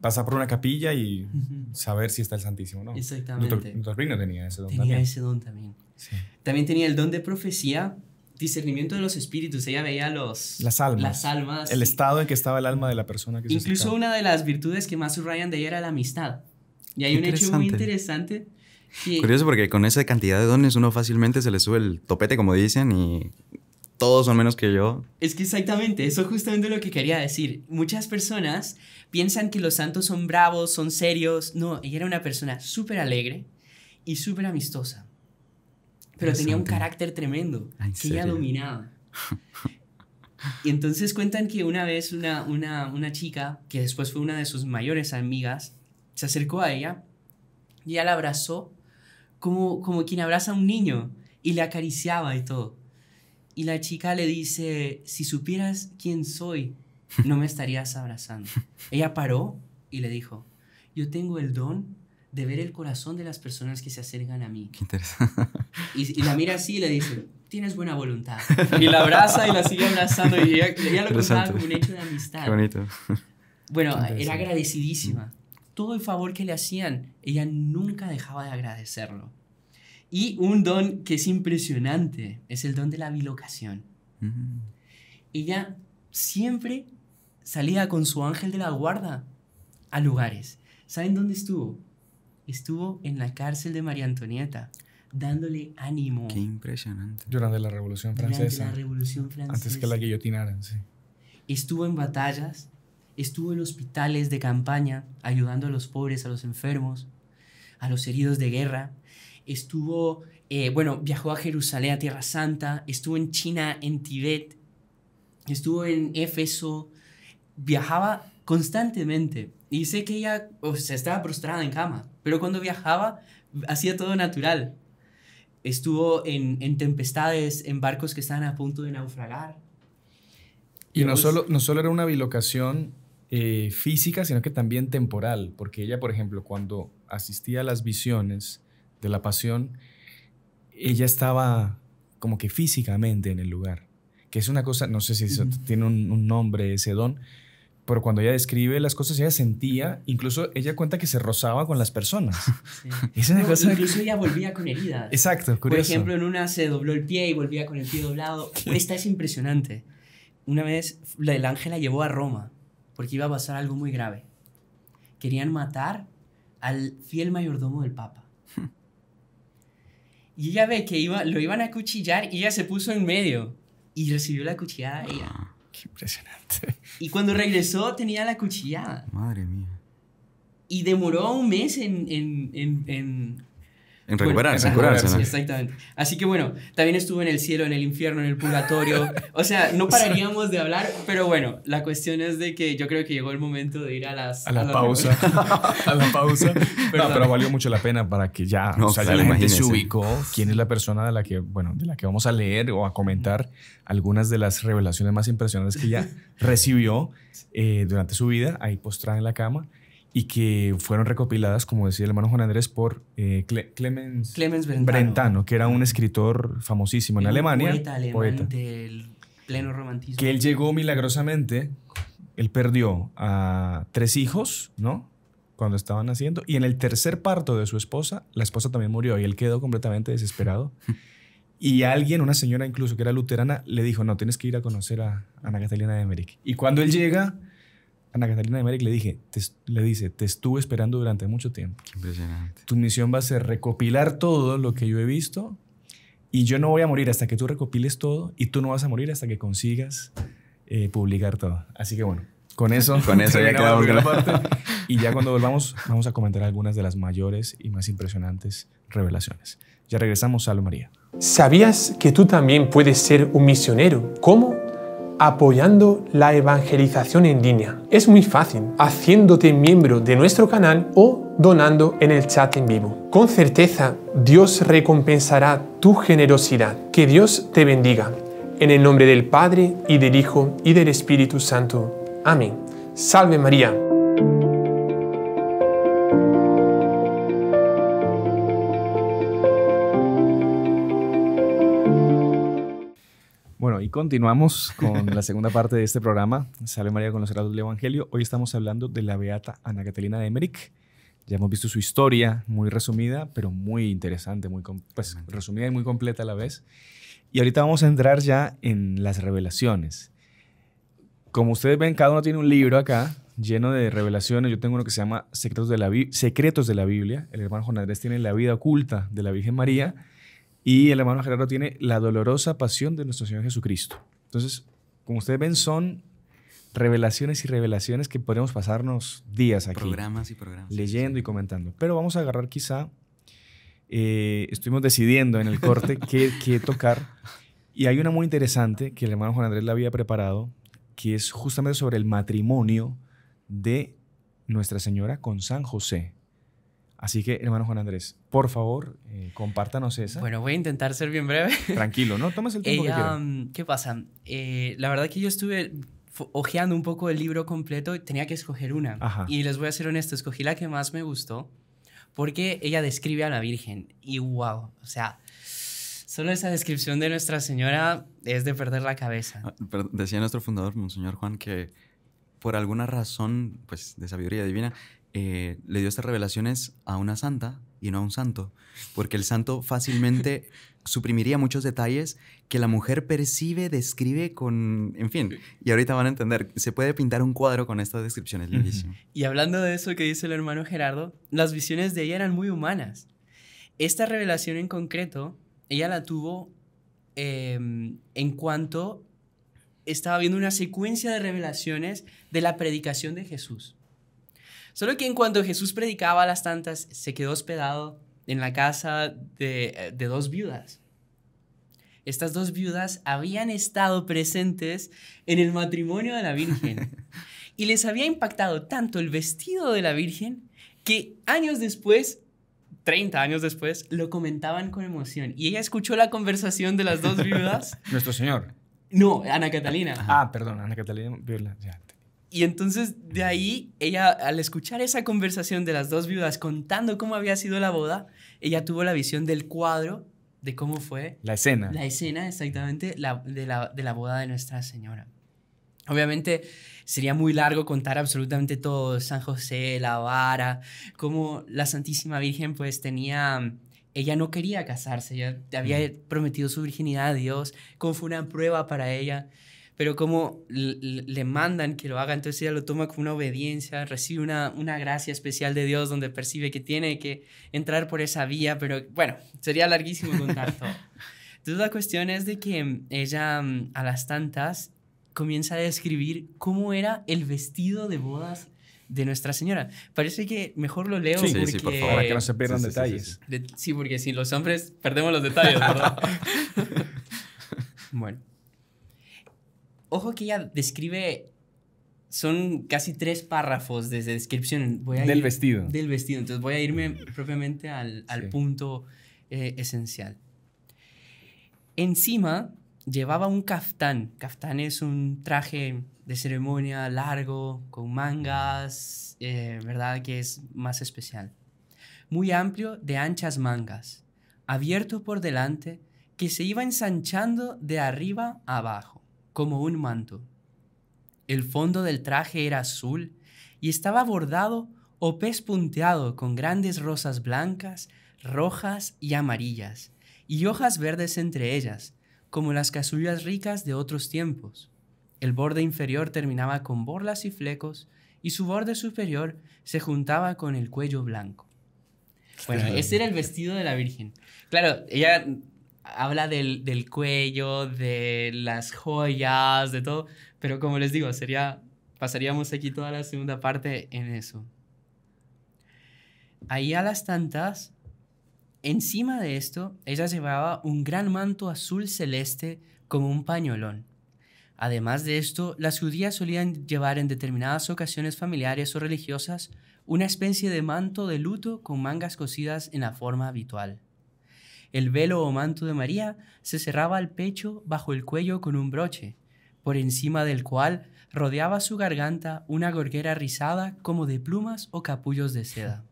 Pasar por una capilla y saber si está el Santísimo o no. Exactamente. Doctor, tenía ese don tenía también. ese don también. También tenía el don de profecía, discernimiento de los espíritus. Ella veía los, las almas. almas el estado en que estaba el alma de la persona que Incluso Incluso una de las virtudes que más subrayan de ella era la amistad. Y hay un hecho muy interesante. Curioso porque con esa cantidad de dones uno fácilmente se le sube el topete, como dicen, y todos son menos que yo. Es que exactamente, eso es justamente lo que quería decir. Muchas personas piensan que los santos son bravos, son serios. No, ella era una persona súper alegre y súper amistosa. Pero tenía un carácter tremendo ah, que ella dominaba. Y entonces cuentan que una vez una, chica, que después fue una de sus mayores amigas, se acercó a ella y ella la abrazó como, como quien abraza a un niño y le acariciaba y todo. Y la chica le dice, si supieras quién soy, no me estarías abrazando. Ella paró y le dijo, yo tengo el don de ver el corazón de las personas que se acercan a mí. Qué interesante. Y, la mira así y le dice, tienes buena voluntad. Y la abraza y la sigue abrazando. Y ella, lo contaba como un hecho de amistad. Qué bonito. Bueno, era agradecidísima. Todo el favor que le hacían, ella nunca dejaba de agradecerlo. Y un don que es impresionante es el don de la bilocación. Mm. Ella siempre salía con su ángel de la guarda a lugares. ¿Saben dónde estuvo? Estuvo en la cárcel de María Antonieta, dándole ánimo. Qué impresionante. Durante la Revolución Francesa. Durante la Revolución Francesa. Antes que la guillotinaran, sí. Estuvo en batallas, estuvo en hospitales de campaña, ayudando a los pobres, a los enfermos, a los heridos de guerra estuvo, eh, bueno, viajó a Jerusalén, a Tierra Santa, estuvo en China, en Tibet, estuvo en Éfeso, viajaba constantemente. Y sé que ella se estaba prostrada en cama, pero cuando viajaba hacía todo natural. Estuvo en, tempestades, en barcos que estaban a punto de naufragar. Y, no, solo, no solo era una bilocación eh, física, sino que también temporal, porque ella, por ejemplo, cuando asistía a las visiones, de la pasión, ella estaba como que físicamente en el lugar, que es una cosa, no sé si tiene un, nombre ese don, pero cuando ella describe las cosas, ella sentía, incluso ella cuenta que se rozaba con las personas. Es una cosa incluso ella volvía con heridas. Exacto, curioso. Por ejemplo, en una se dobló el pie y volvía con el pie doblado. Esta es impresionante. Una vez la del ángel la llevó a Roma porque iba a pasar algo muy grave. Querían matar al fiel mayordomo del Papa. Y ella ve que iba, lo iban a cuchillar y ella se puso en medio y recibió la cuchillada qué impresionante. Y cuando regresó tenía la cuchillada. Madre mía. Y demoró un mes en en recuperarse, en curarse. Exactamente. Así que bueno, también estuvo en el cielo, en el infierno, en el purgatorio. O sea, no pararíamos de hablar, pero bueno, la cuestión es de que yo creo que llegó el momento de ir a las... A la, pausa. a la pausa. pero valió mucho la pena para que ya, no, o sea, la gente se ubicó quién es la persona de la que, bueno, de la que vamos a leer o a comentar algunas de las revelaciones más impresionantes que ella recibió eh, durante su vida, ahí postrada en la cama y que fueron recopiladas, como decía el hermano Juan Andrés, por eh, Clemens, Brentano. que era un escritor famosísimo en Alemania. Poeta, pleno Que él llegó milagrosamente, él perdió a tres hijos, ¿no? Cuando estaban naciendo, y en el tercer parto de su esposa, la esposa también murió y él quedó completamente desesperado. Y alguien, una señora incluso que era luterana, le dijo, no, tienes que ir a conocer a Ana Catalina de Emmerich. Y cuando él llega, Ana Catalina de Merrick le, dije, le dice, te estuve esperando durante mucho tiempo. impresionante. Tu misión va a ser recopilar todo lo que yo he visto y yo no voy a morir hasta que tú recopiles todo y tú no vas a morir hasta que consigas eh, publicar todo. Así que bueno, con eso. con eso ya quedamos la parte. Y ya cuando volvamos, vamos a comentar algunas de las mayores y más impresionantes revelaciones. Ya regresamos, Salud María. ¿Sabías que tú también puedes ser un misionero? ¿Cómo? apoyando la evangelización en línea. Es muy fácil, haciéndote miembro de nuestro canal o donando en el chat en vivo. Con certeza, Dios recompensará tu generosidad. Que Dios te bendiga. En el nombre del Padre, y del Hijo, y del Espíritu Santo. Amén. Salve María. continuamos con la segunda parte de este programa. Salve María con los Heraldos del Evangelio. Hoy estamos hablando de la beata Ana Catalina de Emmerich. Ya hemos visto su historia, muy resumida, pero muy interesante, muy pues, resumida y muy completa a la vez. Y ahorita vamos a entrar ya en las revelaciones. Como ustedes ven, cada uno tiene un libro acá lleno de revelaciones. Yo tengo uno que se llama Secretos de la, Biblia. El hermano Juan Andrés tiene La vida oculta de la Virgen María. Y el hermano Gerardo tiene la dolorosa pasión de nuestro Señor Jesucristo. Entonces, como ustedes ven, son revelaciones y revelaciones que podemos pasarnos días aquí. Programas y programas. Leyendo y comentando. Pero vamos a agarrar quizá, eh, estuvimos decidiendo en el corte qué, qué, tocar. Y hay una muy interesante que el hermano Juan Andrés la había preparado, que es justamente sobre el matrimonio de Nuestra Señora con San José. Así que, hermano Juan Andrés, por favor, eh, compártanos esa. Bueno, voy a intentar ser bien breve. Tranquilo, ¿no? Tomas el tiempo que quieras. Mm, ¿Qué pasa? Eh, la verdad que yo estuve hojeando un poco el libro completo y tenía que escoger una. Y les voy a ser honesto, escogí la que más me gustó porque ella describe a la Virgen y wow, o sea, solo esa descripción de Nuestra Señora es de perder la cabeza. Ah, decía nuestro fundador, Monseñor Juan, que por alguna razón, pues de sabiduría divina, eh, le dio estas revelaciones a una santa y no a un santo, porque el santo fácilmente suprimiría muchos detalles que la mujer percibe, describe con, en fin, y ahorita van a entender, se puede pintar un cuadro con estas descripciones, Y hablando de eso que dice el hermano Gerardo, las visiones de ella eran muy humanas. Esta revelación en concreto, ella la tuvo em, en cuanto estaba viendo una secuencia de revelaciones de la predicación de Jesús. Solo que en cuanto Jesús predicaba a las tantas, se quedó hospedado en la casa de, eh, de dos viudas. Estas dos viudas habían estado presentes en el matrimonio de la Virgen y les había impactado tanto el vestido de la Virgen que años después 30 años después, lo comentaban con emoción. Y ella escuchó la conversación de las dos viudas. Nuestro Señor. No, Ana Catalina. Ah, perdón, Ana Catalina. Y entonces de ahí, ella al escuchar esa conversación de las dos viudas contando cómo había sido la boda, ella tuvo la visión del cuadro de cómo fue. La escena. La escena, exactamente, la, de, la, boda de Nuestra Señora. Obviamente sería muy largo contar absolutamente todo, San José, la vara, cómo la Santísima Virgen pues tenía ella no quería casarse, ella había mm. prometido su virginidad a Dios, cómo fue una prueba para ella pero como le mandan que lo haga, entonces ella lo toma como una obediencia, recibe una, una gracia especial de Dios donde percibe que tiene que entrar por esa vía, pero bueno, sería larguísimo contar todo. Entonces la cuestión es de que ella mm, a las tantas comienza a describir cómo era el vestido de bodas de Nuestra Señora. Parece que mejor lo leo sí, porque... Sí, por favor, que no se pierdan detalles. Sí, porque si los hombres perdemos los detalles, ¿verdad? bueno. Ojo que ella describe. Son casi tres párrafos de descripción. del vestido. Del vestido. Entonces voy a irme mm. propiamente al, punto eh, esencial. Encima llevaba un caftán. Caftán es un traje de ceremonia largo, con mangas, eh, ¿verdad? Que es más especial. Muy amplio, de anchas mangas, abierto por delante, que se iba ensanchando de arriba a abajo como un manto. El fondo del traje era azul y estaba bordado o pez punteado con grandes rosas blancas, rojas y amarillas, y hojas verdes entre ellas, como las casullas ricas de otros tiempos. El borde inferior terminaba con borlas y flecos, y su borde superior se juntaba con el cuello blanco. Bueno, ese era el vestido de la Virgen. Claro, ella habla del, cuello, de las joyas, de todo. Pero como les digo, sería, pasaríamos aquí toda la segunda parte en eso. Ahí a las tantas, encima de esto, ella llevaba un gran manto azul celeste como un pañolón. Además de esto, las judías solían llevar en determinadas ocasiones familiares o religiosas una especie de manto de luto con mangas cosidas en la forma habitual. El velo o manto de María se cerraba al pecho bajo el cuello con un broche, por encima del cual rodeaba su garganta una gorguera rizada como de plumas o capullos de seda.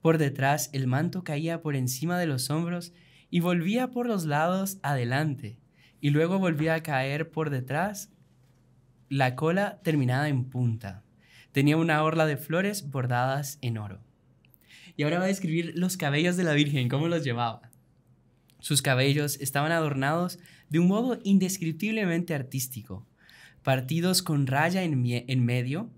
Por detrás el manto caía por encima de los hombros y volvía por los lados adelante, y luego volvía a caer por detrás la cola terminada en punta. Tenía una orla de flores bordadas en oro. Y ahora va a describir los cabellos de la Virgen, cómo los llevaba. Sus cabellos estaban adornados de un modo indescriptiblemente artístico, partidos con raya en, medio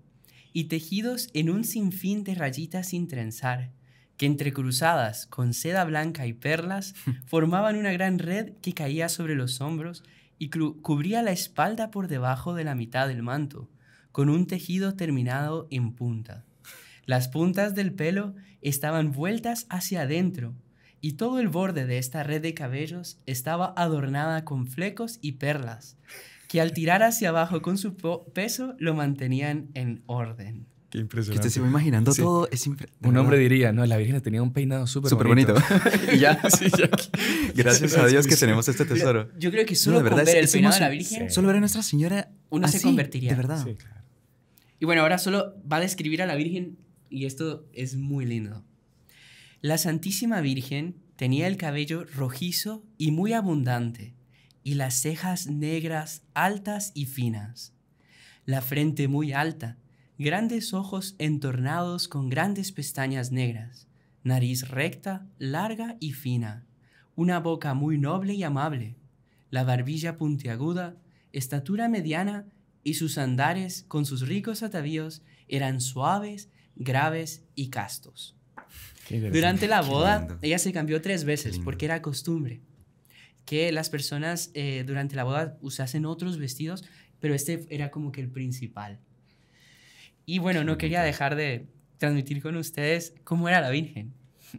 y tejidos en un sinfín de rayitas sin trenzar, que entrecruzadas con seda blanca y perlas formaban una gran red que caía sobre los hombros y cubría la espalda por debajo de la mitad del manto, con un tejido terminado en punta. Las puntas del pelo estaban vueltas hacia adentro y todo el borde de esta red de cabellos estaba adornada con flecos y perlas, que al tirar hacia abajo con su peso lo mantenían en orden. Qué impresionante. Que se imaginando todo. un hombre diría, no, la Virgen tenía un peinado súper bonito. ya. Gracias a Dios que tenemos este tesoro. Yo, creo que solo ver el peinado de la Virgen... Solo ver a Nuestra Señora Uno se convertiría. De verdad. Y bueno, ahora solo va a describir a la Virgen y esto es muy lindo. La Santísima Virgen tenía el cabello rojizo y muy abundante, y las cejas negras altas y finas, la frente muy alta, grandes ojos entornados con grandes pestañas negras, nariz recta, larga y fina, una boca muy noble y amable, la barbilla puntiaguda, estatura mediana y sus andares con sus ricos atavíos eran suaves, graves y castos. Durante la boda, ella se cambió tres veces porque era costumbre que las personas eh, durante la boda usasen otros vestidos, pero este era como que el principal. Y bueno, no quería dejar de transmitir con ustedes cómo era la Virgen.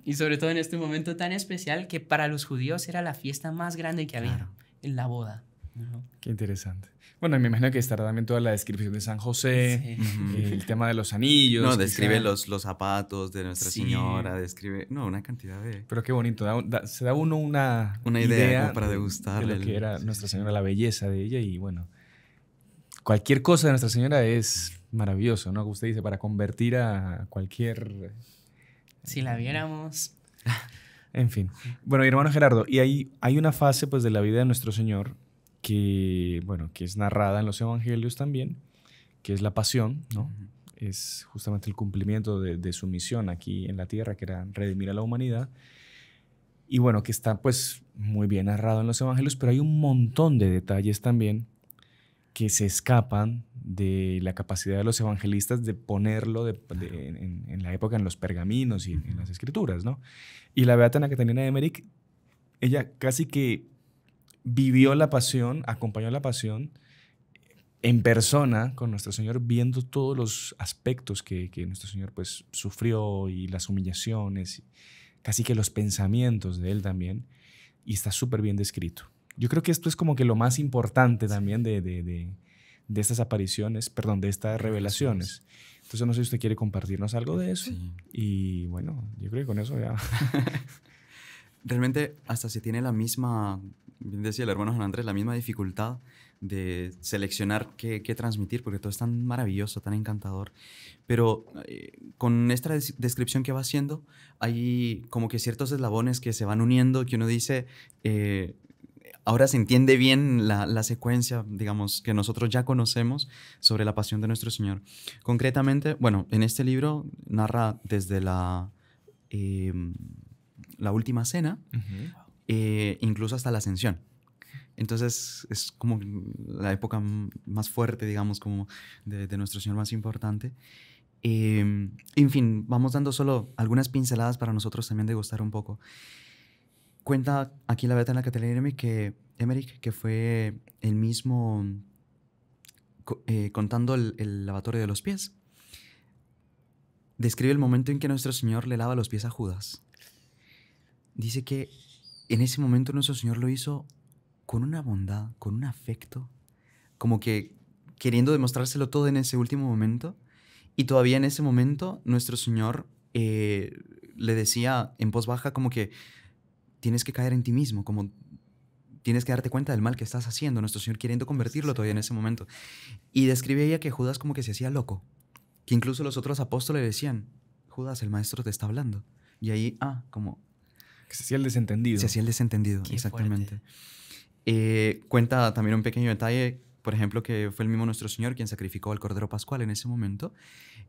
Y sobre todo en este momento tan especial que para los judíos era la fiesta más grande que había en la boda. Qué interesante. Bueno, me imagino que estará también toda la descripción de San José, el tema de los anillos. describe los, los zapatos de Nuestra Señora, describe, no, una cantidad de... Pero qué bonito, se da uno una, una idea, para degustarle. De lo que era Nuestra Señora, la belleza de ella y bueno, cualquier cosa de Nuestra Señora es maravilloso, ¿no? Como usted dice, para convertir a cualquier... Si la viéramos... en fin. Bueno, mi hermano Gerardo, y hay, hay una fase pues de la vida de nuestro Señor que, bueno, que es narrada en los evangelios también, que es la pasión, ¿no? Es justamente el cumplimiento de, su misión aquí en la tierra, que era redimir a la humanidad. Y bueno, que está pues muy bien narrado en los evangelios, pero hay un montón de detalles también que se escapan de la capacidad de los evangelistas de ponerlo en, la época en los pergaminos y en las escrituras, ¿no? Y la Beata Catalina de Emmerich, ella casi que vivió la pasión, acompañó la pasión en persona con nuestro Señor, viendo todos los aspectos que, que nuestro Señor pues sufrió y las humillaciones, casi que los pensamientos de Él también, y está súper bien descrito. Yo creo que esto es como que lo más importante también de, de, de, de estas apariciones, perdón, de estas revelaciones. Entonces no sé si usted quiere compartirnos algo de eso. Y bueno, yo creo que con eso ya... Realmente hasta si tiene la misma bien decía el hermano Juan Andrés, la misma dificultad de seleccionar qué, transmitir, porque todo es tan maravilloso, tan encantador. Pero eh, con esta descripción que va haciendo, hay como que ciertos eslabones que se van uniendo, que uno dice, eh, ahora se entiende bien la, secuencia, digamos, que nosotros ya conocemos sobre la pasión de nuestro Señor. Concretamente, bueno, en este libro narra desde la, eh, la última cena. Eh, incluso hasta la ascensión. Entonces es como la época más fuerte, digamos, como de, nuestro Señor más importante. Em, en fin, vamos dando solo algunas pinceladas para nosotros también degustar un poco. Cuenta aquí la beta en la Catalina que Emmerich, que fue el mismo eh, contando el lavatorio de los pies, describe el momento en que nuestro Señor le lava los pies a Judas. Dice que en ese momento nuestro Señor lo hizo con una bondad, con un afecto, como que queriendo demostrárselo todo en ese último momento. Y todavía en ese momento nuestro Señor eh, le decía en voz baja como que tienes que caer en ti mismo, como tienes que darte cuenta del mal que estás haciendo. Nuestro Señor queriendo convertirlo todavía en ese momento. Y describía ella que Judas como que se hacía loco, que incluso los otros apóstoles le decían, Judas, el maestro te está hablando. Y ahí, ah, como que se hacía el desentendido. Se hacía el desentendido, exactamente. Eh, cuenta también un pequeño detalle, por ejemplo, que fue el mismo nuestro Señor quien sacrificó al Cordero Pascual en ese momento.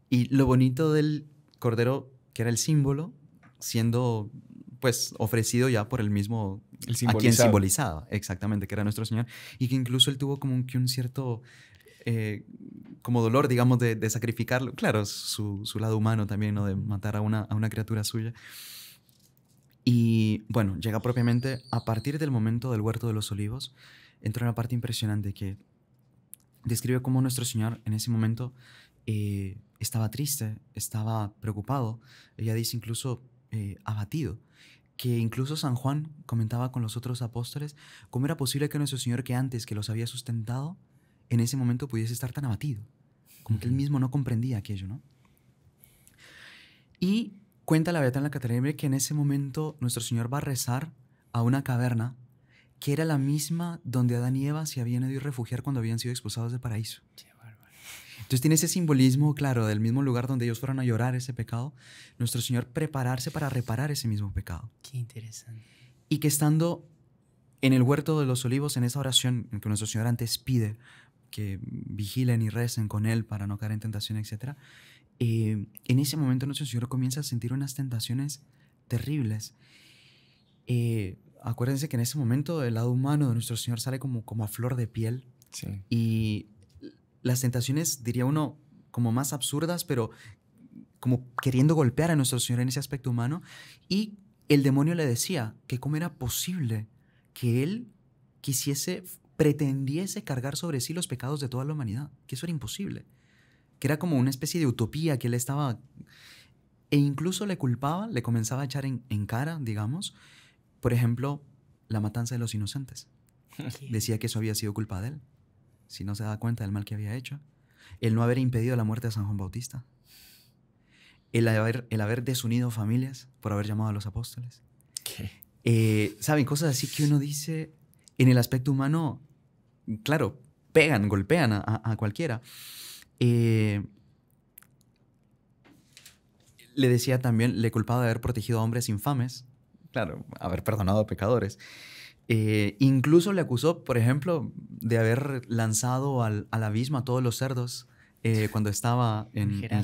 Y lo bonito del Cordero, que era el símbolo, siendo pues ofrecido ya por el mismo a quien simbolizaba, exactamente, que era nuestro Señor, y que incluso él tuvo como un, que un cierto eh, como dolor, digamos, de, sacrificarlo. Claro, su, su, lado humano también, ¿no? De matar a una, a una criatura suya. Y bueno, llega propiamente a partir del momento del huerto de los olivos, entra una parte impresionante que describe cómo nuestro Señor en ese momento eh, estaba triste, estaba preocupado, ella dice incluso eh, abatido, que incluso San Juan comentaba con los otros apóstoles cómo era posible que nuestro Señor que antes que los había sustentado, en ese momento pudiese estar tan abatido, como que él mismo no comprendía aquello, ¿no? Y Cuenta la Beata en la Catarina que en ese momento nuestro Señor va a rezar a una caverna que era la misma donde Adán y Eva se habían ido a refugiar cuando habían sido expulsados del paraíso. Entonces tiene ese simbolismo, claro, del mismo lugar donde ellos fueron a llorar ese pecado, nuestro Señor prepararse para reparar ese mismo pecado. Qué interesante. Y que estando en el huerto de los olivos, en esa oración que nuestro Señor antes pide que vigilen y recen con Él para no caer en tentación, etcétera. Eh, en ese momento nuestro Señor comienza a sentir unas tentaciones terribles. Eh, acuérdense que en ese momento el lado humano de nuestro Señor sale como, a flor de piel. Y las tentaciones, diría uno, como más absurdas, pero como queriendo golpear a nuestro Señor en ese aspecto humano. Y el demonio le decía que como era posible que él quisiese, pretendiese cargar sobre sí los pecados de toda la humanidad, que eso era imposible que era como una especie de utopía que él estaba... E incluso le culpaba, le comenzaba a echar en, cara, digamos, por ejemplo, la matanza de los inocentes. Decía que eso había sido culpa de él, si no se da cuenta del mal que había hecho. El no haber impedido la muerte de San Juan Bautista. El haber, el haber desunido familias por haber llamado a los apóstoles. ¿Qué? Eh, Saben, cosas así que uno dice, en el aspecto humano, claro, pegan, golpean a cualquiera. Eh, le decía también, le culpaba de haber protegido a hombres infames, claro, haber perdonado a pecadores. Eh, incluso le acusó, por ejemplo, de haber lanzado al, abismo a todos los cerdos eh, cuando estaba en, en,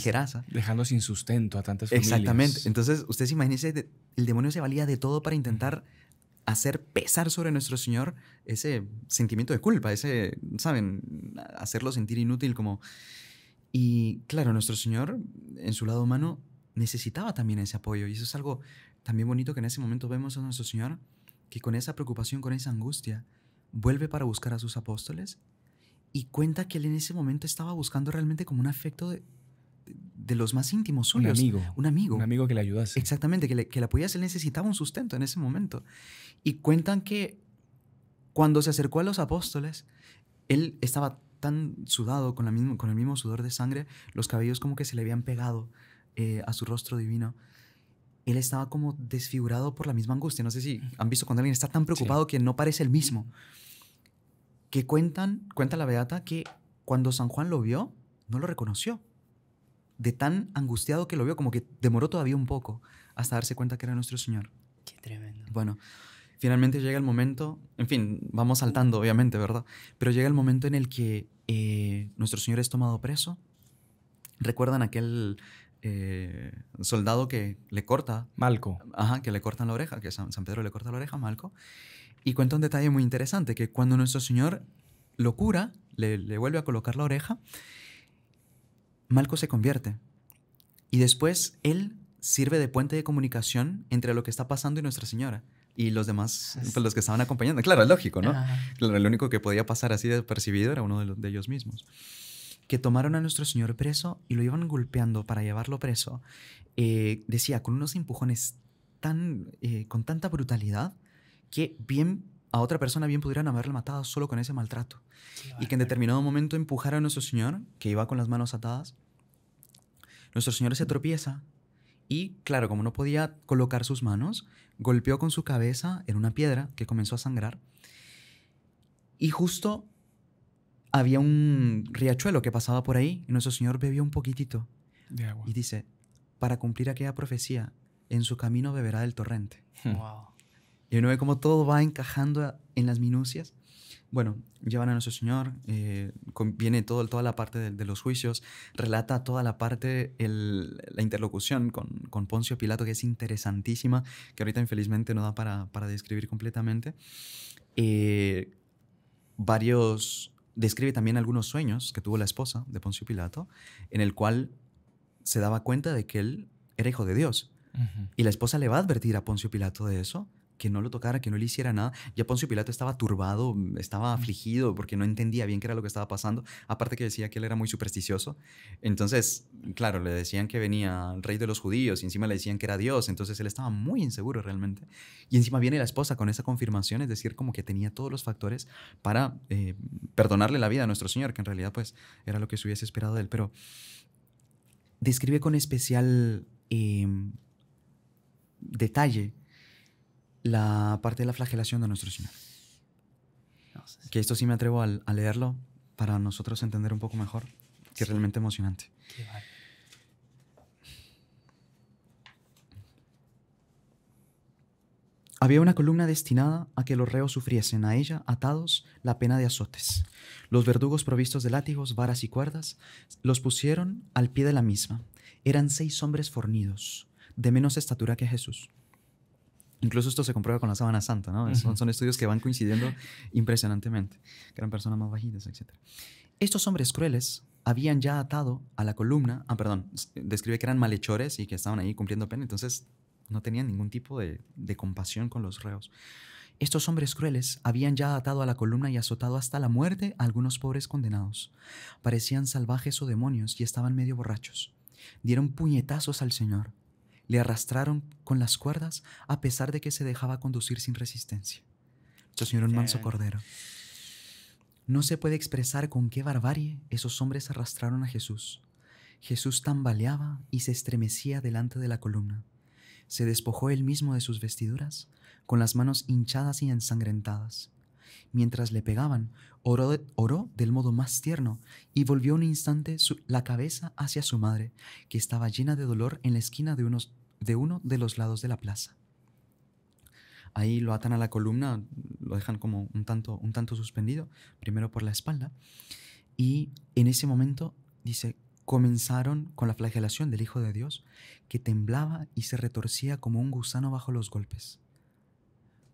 Dejando sin sustento a tantas familias. Exactamente. Entonces, usted se imagina, el demonio se valía de todo para intentar hacer pesar sobre nuestro Señor ese sentimiento de culpa, ese, ¿saben? Hacerlo sentir inútil como... Y claro, nuestro Señor, en su lado humano, necesitaba también ese apoyo. Y eso es algo también bonito que en ese momento vemos a nuestro Señor, que con esa preocupación, con esa angustia, vuelve para buscar a sus apóstoles y cuenta que él en ese momento estaba buscando realmente como un afecto de, de los más íntimos suyos. Un amigo. Un amigo. Un amigo que le ayudase. Exactamente, que le, que apoyase. Él necesitaba un sustento en ese momento. Y cuentan que cuando se acercó a los apóstoles, él estaba tan sudado, con, la mismo, con el mismo sudor de sangre, los cabellos como que se le habían pegado eh, a su rostro divino. Él estaba como desfigurado por la misma angustia. No sé si han visto cuando alguien está tan preocupado que no parece el mismo. Que cuentan, cuenta la beata que cuando San Juan lo vio, no lo reconoció de tan angustiado que lo vio, como que demoró todavía un poco hasta darse cuenta que era nuestro Señor. Qué tremendo. Bueno, finalmente llega el momento, en fin, vamos saltando obviamente, ¿verdad? Pero llega el momento en el que eh, nuestro Señor es tomado preso. ¿Recuerdan aquel eh, soldado que le corta? Malco. Ajá, que le cortan la oreja, que San, Pedro le corta la oreja Malco. Y cuenta un detalle muy interesante, que cuando nuestro Señor lo cura, le, le vuelve a colocar la oreja, Malco se convierte. Y después él sirve de puente de comunicación entre lo que está pasando y Nuestra Señora. Y los demás, pues, los que estaban acompañando. Claro, es lógico, ¿no? lo único que podía pasar así de percibido era uno de, ellos mismos. Que tomaron a nuestro señor preso y lo iban golpeando para llevarlo preso. Eh, decía, con unos empujones tan, eh, con tanta brutalidad que bien a otra persona bien pudieran haberle matado solo con ese maltrato. y que en determinado momento empujara a nuestro Señor, que iba con las manos atadas. Nuestro Señor se tropieza y, claro, como no podía colocar sus manos, golpeó con su cabeza en una piedra que comenzó a sangrar. Y justo había un riachuelo que pasaba por ahí y nuestro Señor bebió un poquitito. De agua. Y dice, para cumplir aquella profecía, en su camino beberá del torrente. Wow. Y uno ve cómo todo va encajando en las minucias. Bueno, llevan a nuestro Señor, eh, viene todo, toda la parte de, los juicios, relata toda la parte, la interlocución con, con, Poncio Pilato, que es interesantísima, que ahorita infelizmente no da para, para describir completamente. Eh, varios, describe también algunos sueños que tuvo la esposa de Poncio Pilato, en el cual se daba cuenta de que él era hijo de Dios. Y la esposa le va a advertir a Poncio Pilato de eso, que no lo tocara, que no le hiciera nada. Ya Poncio Pilato estaba turbado, mm, estaba afligido porque no entendía bien qué era lo que estaba pasando. Aparte que decía que él era muy supersticioso. Entonces, claro, le decían que venía el rey de los judíos y encima le decían que era Dios. Entonces él estaba muy inseguro realmente. Y encima viene la esposa con esa confirmación, es decir, como que tenía todos los factores para eh, perdonarle la vida a nuestro Señor, que en realidad pues era lo que se hubiese esperado de él. Pero describe con especial em, detalle la parte de la flagelación de nuestro Señor. Que esto sí me atrevo a, leerlo para nosotros entender un poco mejor, que es realmente emocionante. Había una columna destinada a que los reos sufriesen a ella, atados, la pena de azotes. Los verdugos provistos de látigos, varas y cuerdas, los pusieron al pie de la misma. Eran seis hombres fornidos, de menos estatura que Jesús Incluso esto se comprueba con la sábana santa, ¿no? son, estudios que van coincidiendo impresionantemente, eran personas más bajitas, etc. Estos hombres crueles habían ya atado a la columna, ah, perdón, describe que eran malhechores y que estaban ahí cumpliendo pena, entonces no tenían ningún tipo de, de compasión con los reos. Estos hombres crueles habían ya atado a la columna y azotado hasta la muerte a algunos pobres condenados. Parecían salvajes o demonios y estaban medio borrachos. Dieron puñetazos al Señor, le arrastraron con las cuerdas a pesar de que se dejaba conducir sin resistencia. Señor un manso cordero. No se puede expresar con qué barbarie esos hombres arrastraron a Jesús. Jesús tambaleaba y se estremecía delante de la columna. Se despojó él mismo de sus vestiduras, con las manos hinchadas y ensangrentadas. Mientras le pegaban, oró, del modo más tierno y volvió un instante la cabeza hacia su madre, que estaba llena de dolor en la esquina de, uno de los lados de la plaza. Ahí lo atan a la columna, lo dejan como un tanto suspendido, primero por la espalda, y en ese momento dice, comenzaron con la flagelación del Hijo de Dios, que temblaba y se retorcía como un gusano bajo los golpes.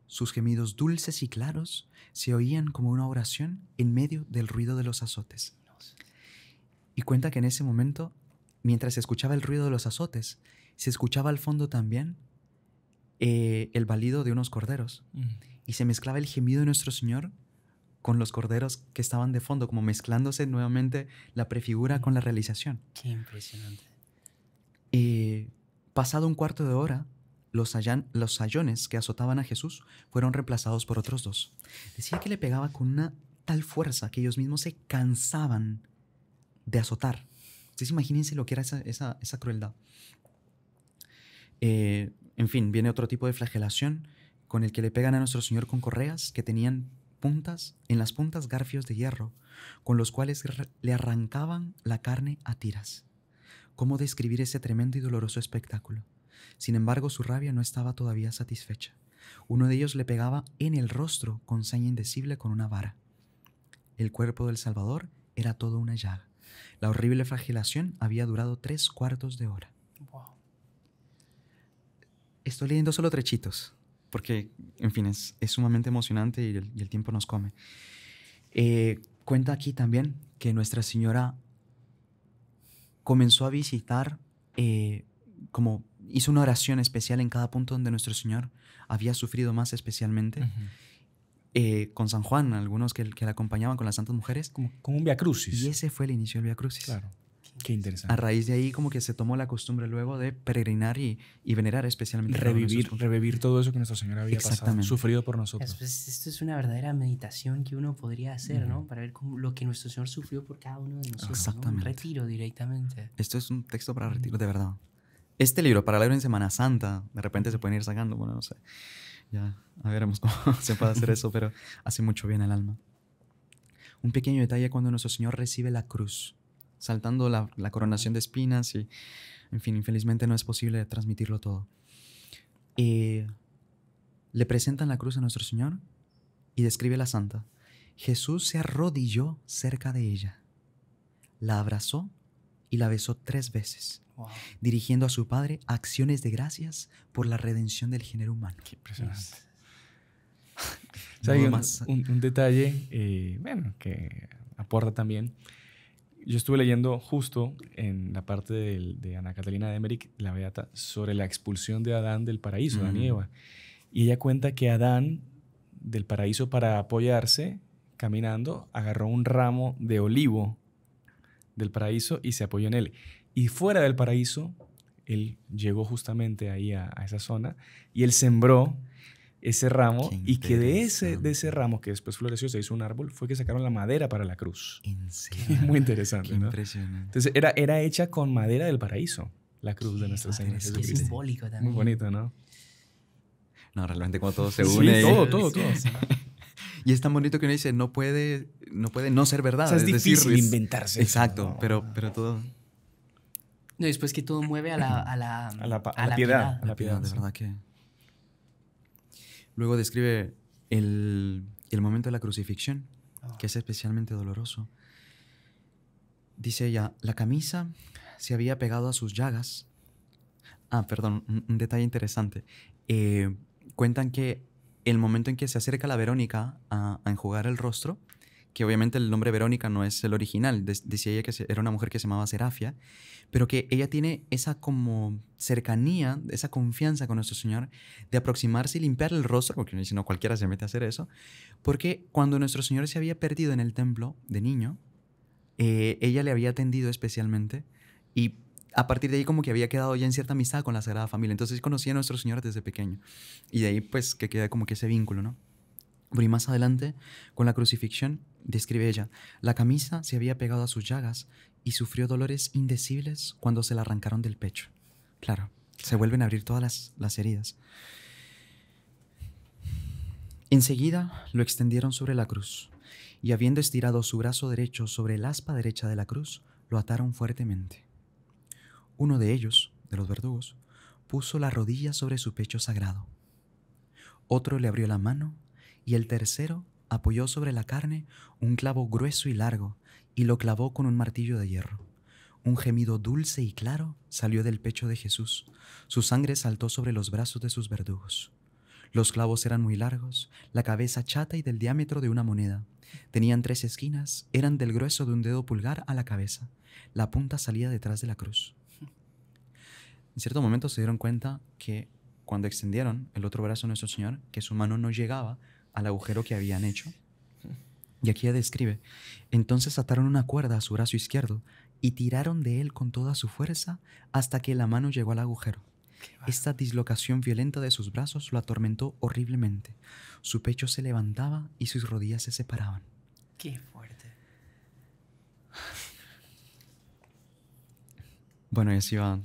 Sus gemidos dulces y claros se oían como una oración en medio del ruido de los azotes. Y cuenta que en ese momento, mientras se escuchaba el ruido de los azotes, se escuchaba al fondo también eh, el balido de unos corderos. Mm. Y se mezclaba el gemido de nuestro Señor con los corderos que estaban de fondo, como mezclándose nuevamente la prefigura con la realización. Qué impresionante. Eh, pasado un cuarto de hora, los, los sayones que azotaban a Jesús fueron reemplazados por otros dos. Decía que le pegaba con una tal fuerza que ellos mismos se cansaban de azotar. Ustedes imagínense lo que era esa, esa, crueldad. Eh, en fin, viene otro tipo de flagelación con el que le pegan a nuestro Señor con correas que tenían puntas, en las puntas garfios de hierro, con los cuales le arrancaban la carne a tiras. ¿Cómo describir ese tremendo y doloroso espectáculo? Sin embargo, su rabia no estaba todavía satisfecha. Uno de ellos le pegaba en el rostro con saña indecible con una vara. El cuerpo del Salvador era todo una llaga. La horrible fragilación había durado tres cuartos de hora. Wow. Estoy leyendo solo trechitos, porque, en fin, es, sumamente emocionante y el, tiempo nos come. Eh, cuenta aquí también que Nuestra Señora comenzó a visitar eh, como hizo una oración especial en cada punto donde nuestro Señor había sufrido más especialmente. Eh, con San Juan, algunos que, que la acompañaban con las santas mujeres. Como, como un Crucis. Y ese fue el inicio del Crucis. Claro. Qué interesante. A raíz de ahí, como que se tomó la costumbre luego de peregrinar y, venerar especialmente. Revivir, revivir todo eso que nuestro Señor había sufrido por nosotros. Pues, esto es una verdadera meditación que uno podría hacer, ¿no? Para ver lo que nuestro Señor sufrió por cada uno de nosotros. Exactamente. retiro directamente. Esto es un texto para retiro, de verdad este libro para leer en Semana Santa, de repente se pueden ir sacando, bueno, no sé. Ya, a veremos cómo se puede hacer eso, pero hace mucho bien al alma. Un pequeño detalle cuando nuestro Señor recibe la cruz, saltando la, coronación de espinas y, en fin, infelizmente no es posible transmitirlo todo. Eh, le presentan la cruz a nuestro Señor y describe la santa. Jesús se arrodilló cerca de ella, la abrazó y la besó tres veces, dirigiendo a su padre acciones de gracias por la redención del género humano. Qué impresionante. Un, detalle, eh, que aporta también. Yo estuve leyendo justo en la parte de, Ana Catalina de Emmerich, la Beata, sobre la expulsión de Adán del paraíso, de -hmm. Y ella cuenta que Adán, del paraíso para apoyarse, caminando, agarró un ramo de olivo del paraíso y se apoyó en él. Y fuera del paraíso, él llegó justamente ahí a, esa zona y él sembró ese ramo y que de ese, de ese ramo que después floreció, se hizo un árbol, fue que sacaron la madera para la cruz. muy interesante. Impresionante. Entonces era, era hecha con madera del paraíso, la cruz de nuestra Señora. Es simbólico también. Muy bonito, ¿no? No, realmente como todo se une. Sí, todo, todo, todo. y es tan bonito que uno dice, no puede no puede no ser verdad. es, difícil decir, inventarse. Exacto, pero, pero todo... No, después que todo mueve a la, a la, piedad, A la piedad, de verdad que... Luego describe el, momento de la crucifixión, que es especialmente doloroso. Dice ella, la camisa se había pegado a sus llagas. Ah, perdón, un, detalle interesante. Eh, cuentan que el momento en que se acerca la Verónica a, a enjugar el rostro, que obviamente el nombre Verónica no es el original, decía ella que era una mujer que se llamaba Serafia, pero que ella tiene esa como cercanía, esa confianza con nuestro Señor de aproximarse y limpiar el rostro, porque si no cualquiera se mete a hacer eso, porque cuando nuestro Señor se había perdido en el templo de niño, eh, ella le había atendido especialmente y a partir de ahí como que había quedado ya en cierta amistad con la Sagrada Familia. Entonces conocía a nuestro Señor desde pequeño. Y de ahí pues que queda como que ese vínculo, ¿no? y más adelante, con la crucifixión, Describe ella, la camisa se había pegado a sus llagas y sufrió dolores indecibles cuando se la arrancaron del pecho. Claro, se vuelven a abrir todas las, heridas. Enseguida lo extendieron sobre la cruz y habiendo estirado su brazo derecho sobre el aspa derecha de la cruz, lo ataron fuertemente. Uno de ellos, de los verdugos, puso la rodilla sobre su pecho sagrado. Otro le abrió la mano y el tercero apoyó sobre la carne un clavo grueso y largo y lo clavó con un martillo de hierro. Un gemido dulce y claro salió del pecho de Jesús. Su sangre saltó sobre los brazos de sus verdugos. Los clavos eran muy largos, la cabeza chata y del diámetro de una moneda. Tenían tres esquinas, eran del grueso de un dedo pulgar a la cabeza. La punta salía detrás de la cruz. En cierto momento se dieron cuenta que cuando extendieron el otro brazo de nuestro Señor, que su mano no llegaba al agujero que habían hecho. Y aquí describe, entonces ataron una cuerda a su brazo izquierdo y tiraron de él con toda su fuerza hasta que la mano llegó al agujero. Esta dislocación violenta de sus brazos lo atormentó horriblemente. Su pecho se levantaba y sus rodillas se separaban. Qué fuerte. Bueno, y así va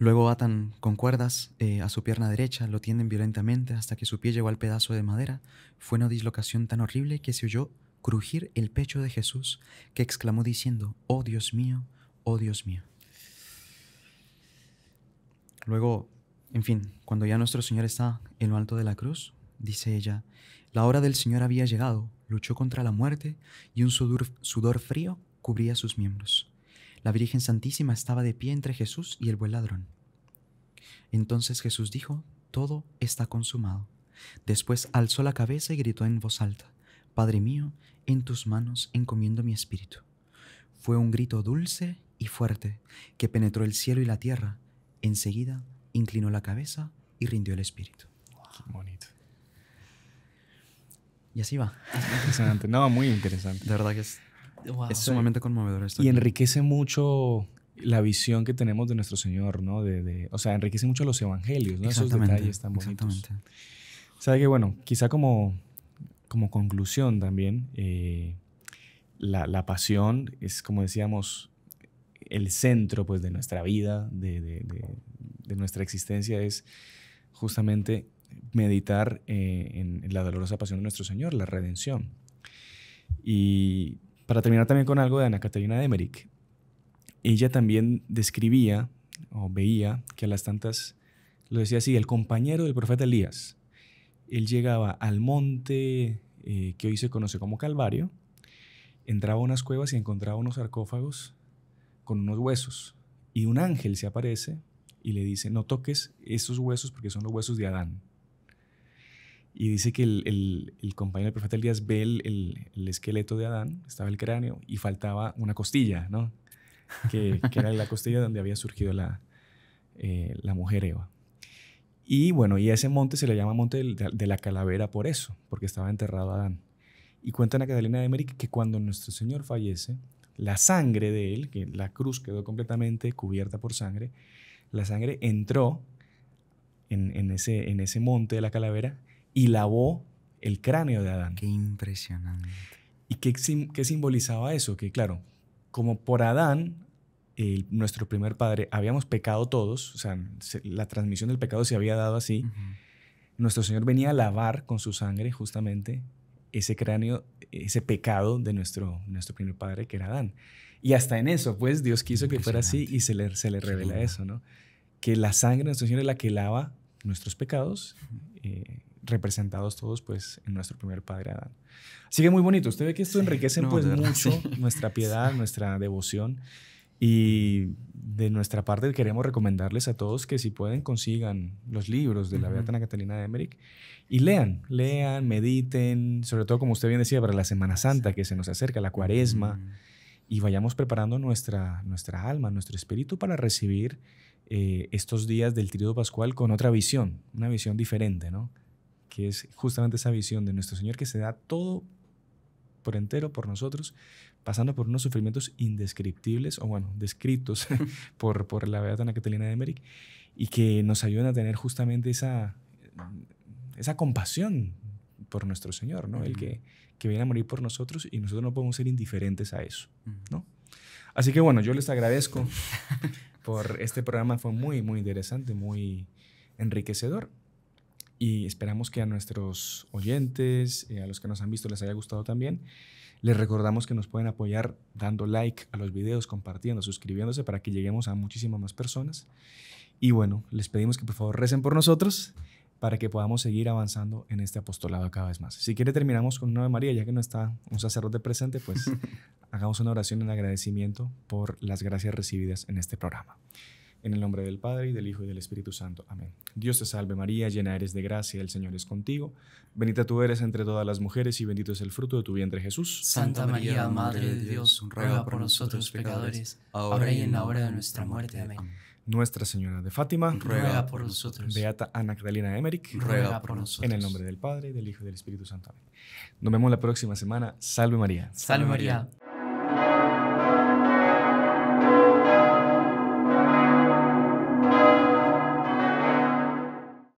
Luego atan con cuerdas eh, a su pierna derecha, lo tienden violentamente hasta que su pie llegó al pedazo de madera. Fue una dislocación tan horrible que se oyó crujir el pecho de Jesús, que exclamó diciendo, Oh Dios mío, oh Dios mío. Luego, en fin, cuando ya nuestro Señor está en lo alto de la cruz, dice ella, la hora del Señor había llegado, luchó contra la muerte y un sudor frío cubría sus miembros. La Virgen Santísima estaba de pie entre Jesús y el buen ladrón. Entonces Jesús dijo, Todo está consumado. Después alzó la cabeza y gritó en voz alta, Padre mío, en tus manos encomiendo mi espíritu. Fue un grito dulce y fuerte que penetró el cielo y la tierra. Enseguida inclinó la cabeza y rindió el espíritu. bonito. Y así va. Interesante. No, muy interesante. De verdad que es es sumamente conmovedor esto. Y enriquece mucho la visión que tenemos de nuestro Señor, ¿no? De, o sea, enriquece mucho los evangelios, ¿no? Esos detalles tan bonitos. O que bueno, quizá como, como conclusión también, eh, la, la, pasión es, como decíamos, el centro pues, de nuestra vida, de, nuestra existencia, es justamente meditar eh, en la dolorosa pasión de nuestro Señor, la redención. Y para terminar también con algo de Ana Caterina Emmerich, ella también describía o veía que a las tantas, lo decía así, el compañero del profeta Elías, él llegaba al monte eh, que hoy se conoce como Calvario, entraba a unas cuevas y encontraba unos sarcófagos con unos huesos. Y un ángel se aparece y le dice, no toques esos huesos porque son los huesos de Adán. Y dice que el, el, compañero del profeta Elías ve el, esqueleto de Adán, estaba el cráneo, y faltaba una costilla, ¿no? Que, que era la costilla donde había surgido la, eh, la mujer Eva. Y bueno, y a ese monte se le llama Monte de, la Calavera por eso, porque estaba enterrado Adán. Y cuentan a Catalina de América que cuando nuestro Señor fallece, la sangre de él, que la cruz quedó completamente cubierta por sangre, la sangre entró en, en, ese, en ese monte de la calavera y lavó el cráneo de Adán. Qué impresionante. ¿Y qué, qué simbolizaba eso? Que claro, como por Adán, nuestro primer padre, habíamos pecado todos, o sea, la transmisión del pecado se había dado así, nuestro Señor venía a lavar con su sangre justamente ese cráneo, ese pecado de nuestro, nuestro primer padre que era Adán. Y hasta en eso, pues Dios quiso que fuera así y se le, se le revela eso, ¿no? Que la sangre de nuestro Señor es la que lava nuestros pecados representados todos pues en nuestro primer padre Adán. Así que muy bonito, usted ve que esto enriquece pues mucho nuestra piedad, nuestra devoción y de nuestra parte queremos recomendarles a todos que si pueden consigan los libros de la Beatana Beata Catalina de Emmerich y lean, lean, mediten, sobre todo como usted bien decía para la Semana Santa que se nos acerca, la Cuaresma. Y vayamos preparando nuestra, nuestra alma, nuestro espíritu para recibir eh, estos días del tríodo pascual con otra visión, una visión diferente, ¿no? que es justamente esa visión de nuestro Señor que se da todo por entero por nosotros, pasando por unos sufrimientos indescriptibles, o bueno, descritos por, por la Beata Catalina de Emmerich, y que nos ayudan a tener justamente esa, esa compasión por nuestro Señor, ¿no? El que, viene a morir por nosotros y nosotros no podemos ser indiferentes a eso, ¿no? Así que bueno, yo les agradezco por este programa, fue muy, muy interesante, muy enriquecedor y esperamos que a nuestros oyentes, eh, a los que nos han visto, les haya gustado también. Les recordamos que nos pueden apoyar dando like a los videos, compartiendo, suscribiéndose para que lleguemos a muchísimas más personas. Y bueno, les pedimos que por favor recen por nosotros para que podamos seguir avanzando en este apostolado cada vez más. Si quiere terminamos con una de María, ya que no está un sacerdote presente, pues hagamos una oración en agradecimiento por las gracias recibidas en este programa. En el nombre del Padre, y del Hijo, y del Espíritu Santo. Amén. Dios te salve María, llena eres de gracia, el Señor es contigo. Bendita tú eres entre todas las mujeres, y bendito es el fruto de tu vientre Jesús. Santa María, Madre de Dios, ruega por nosotros pecadores, ahora y en la hora de nuestra muerte. Amén. Nuestra Señora de Fátima, ruega por nosotros. Beata Ana Catalina Emmerich, ruega por nosotros. En el nombre del Padre, y del Hijo y del Espíritu Santo. Amén. Nos vemos la próxima semana. Salve María. Salve María.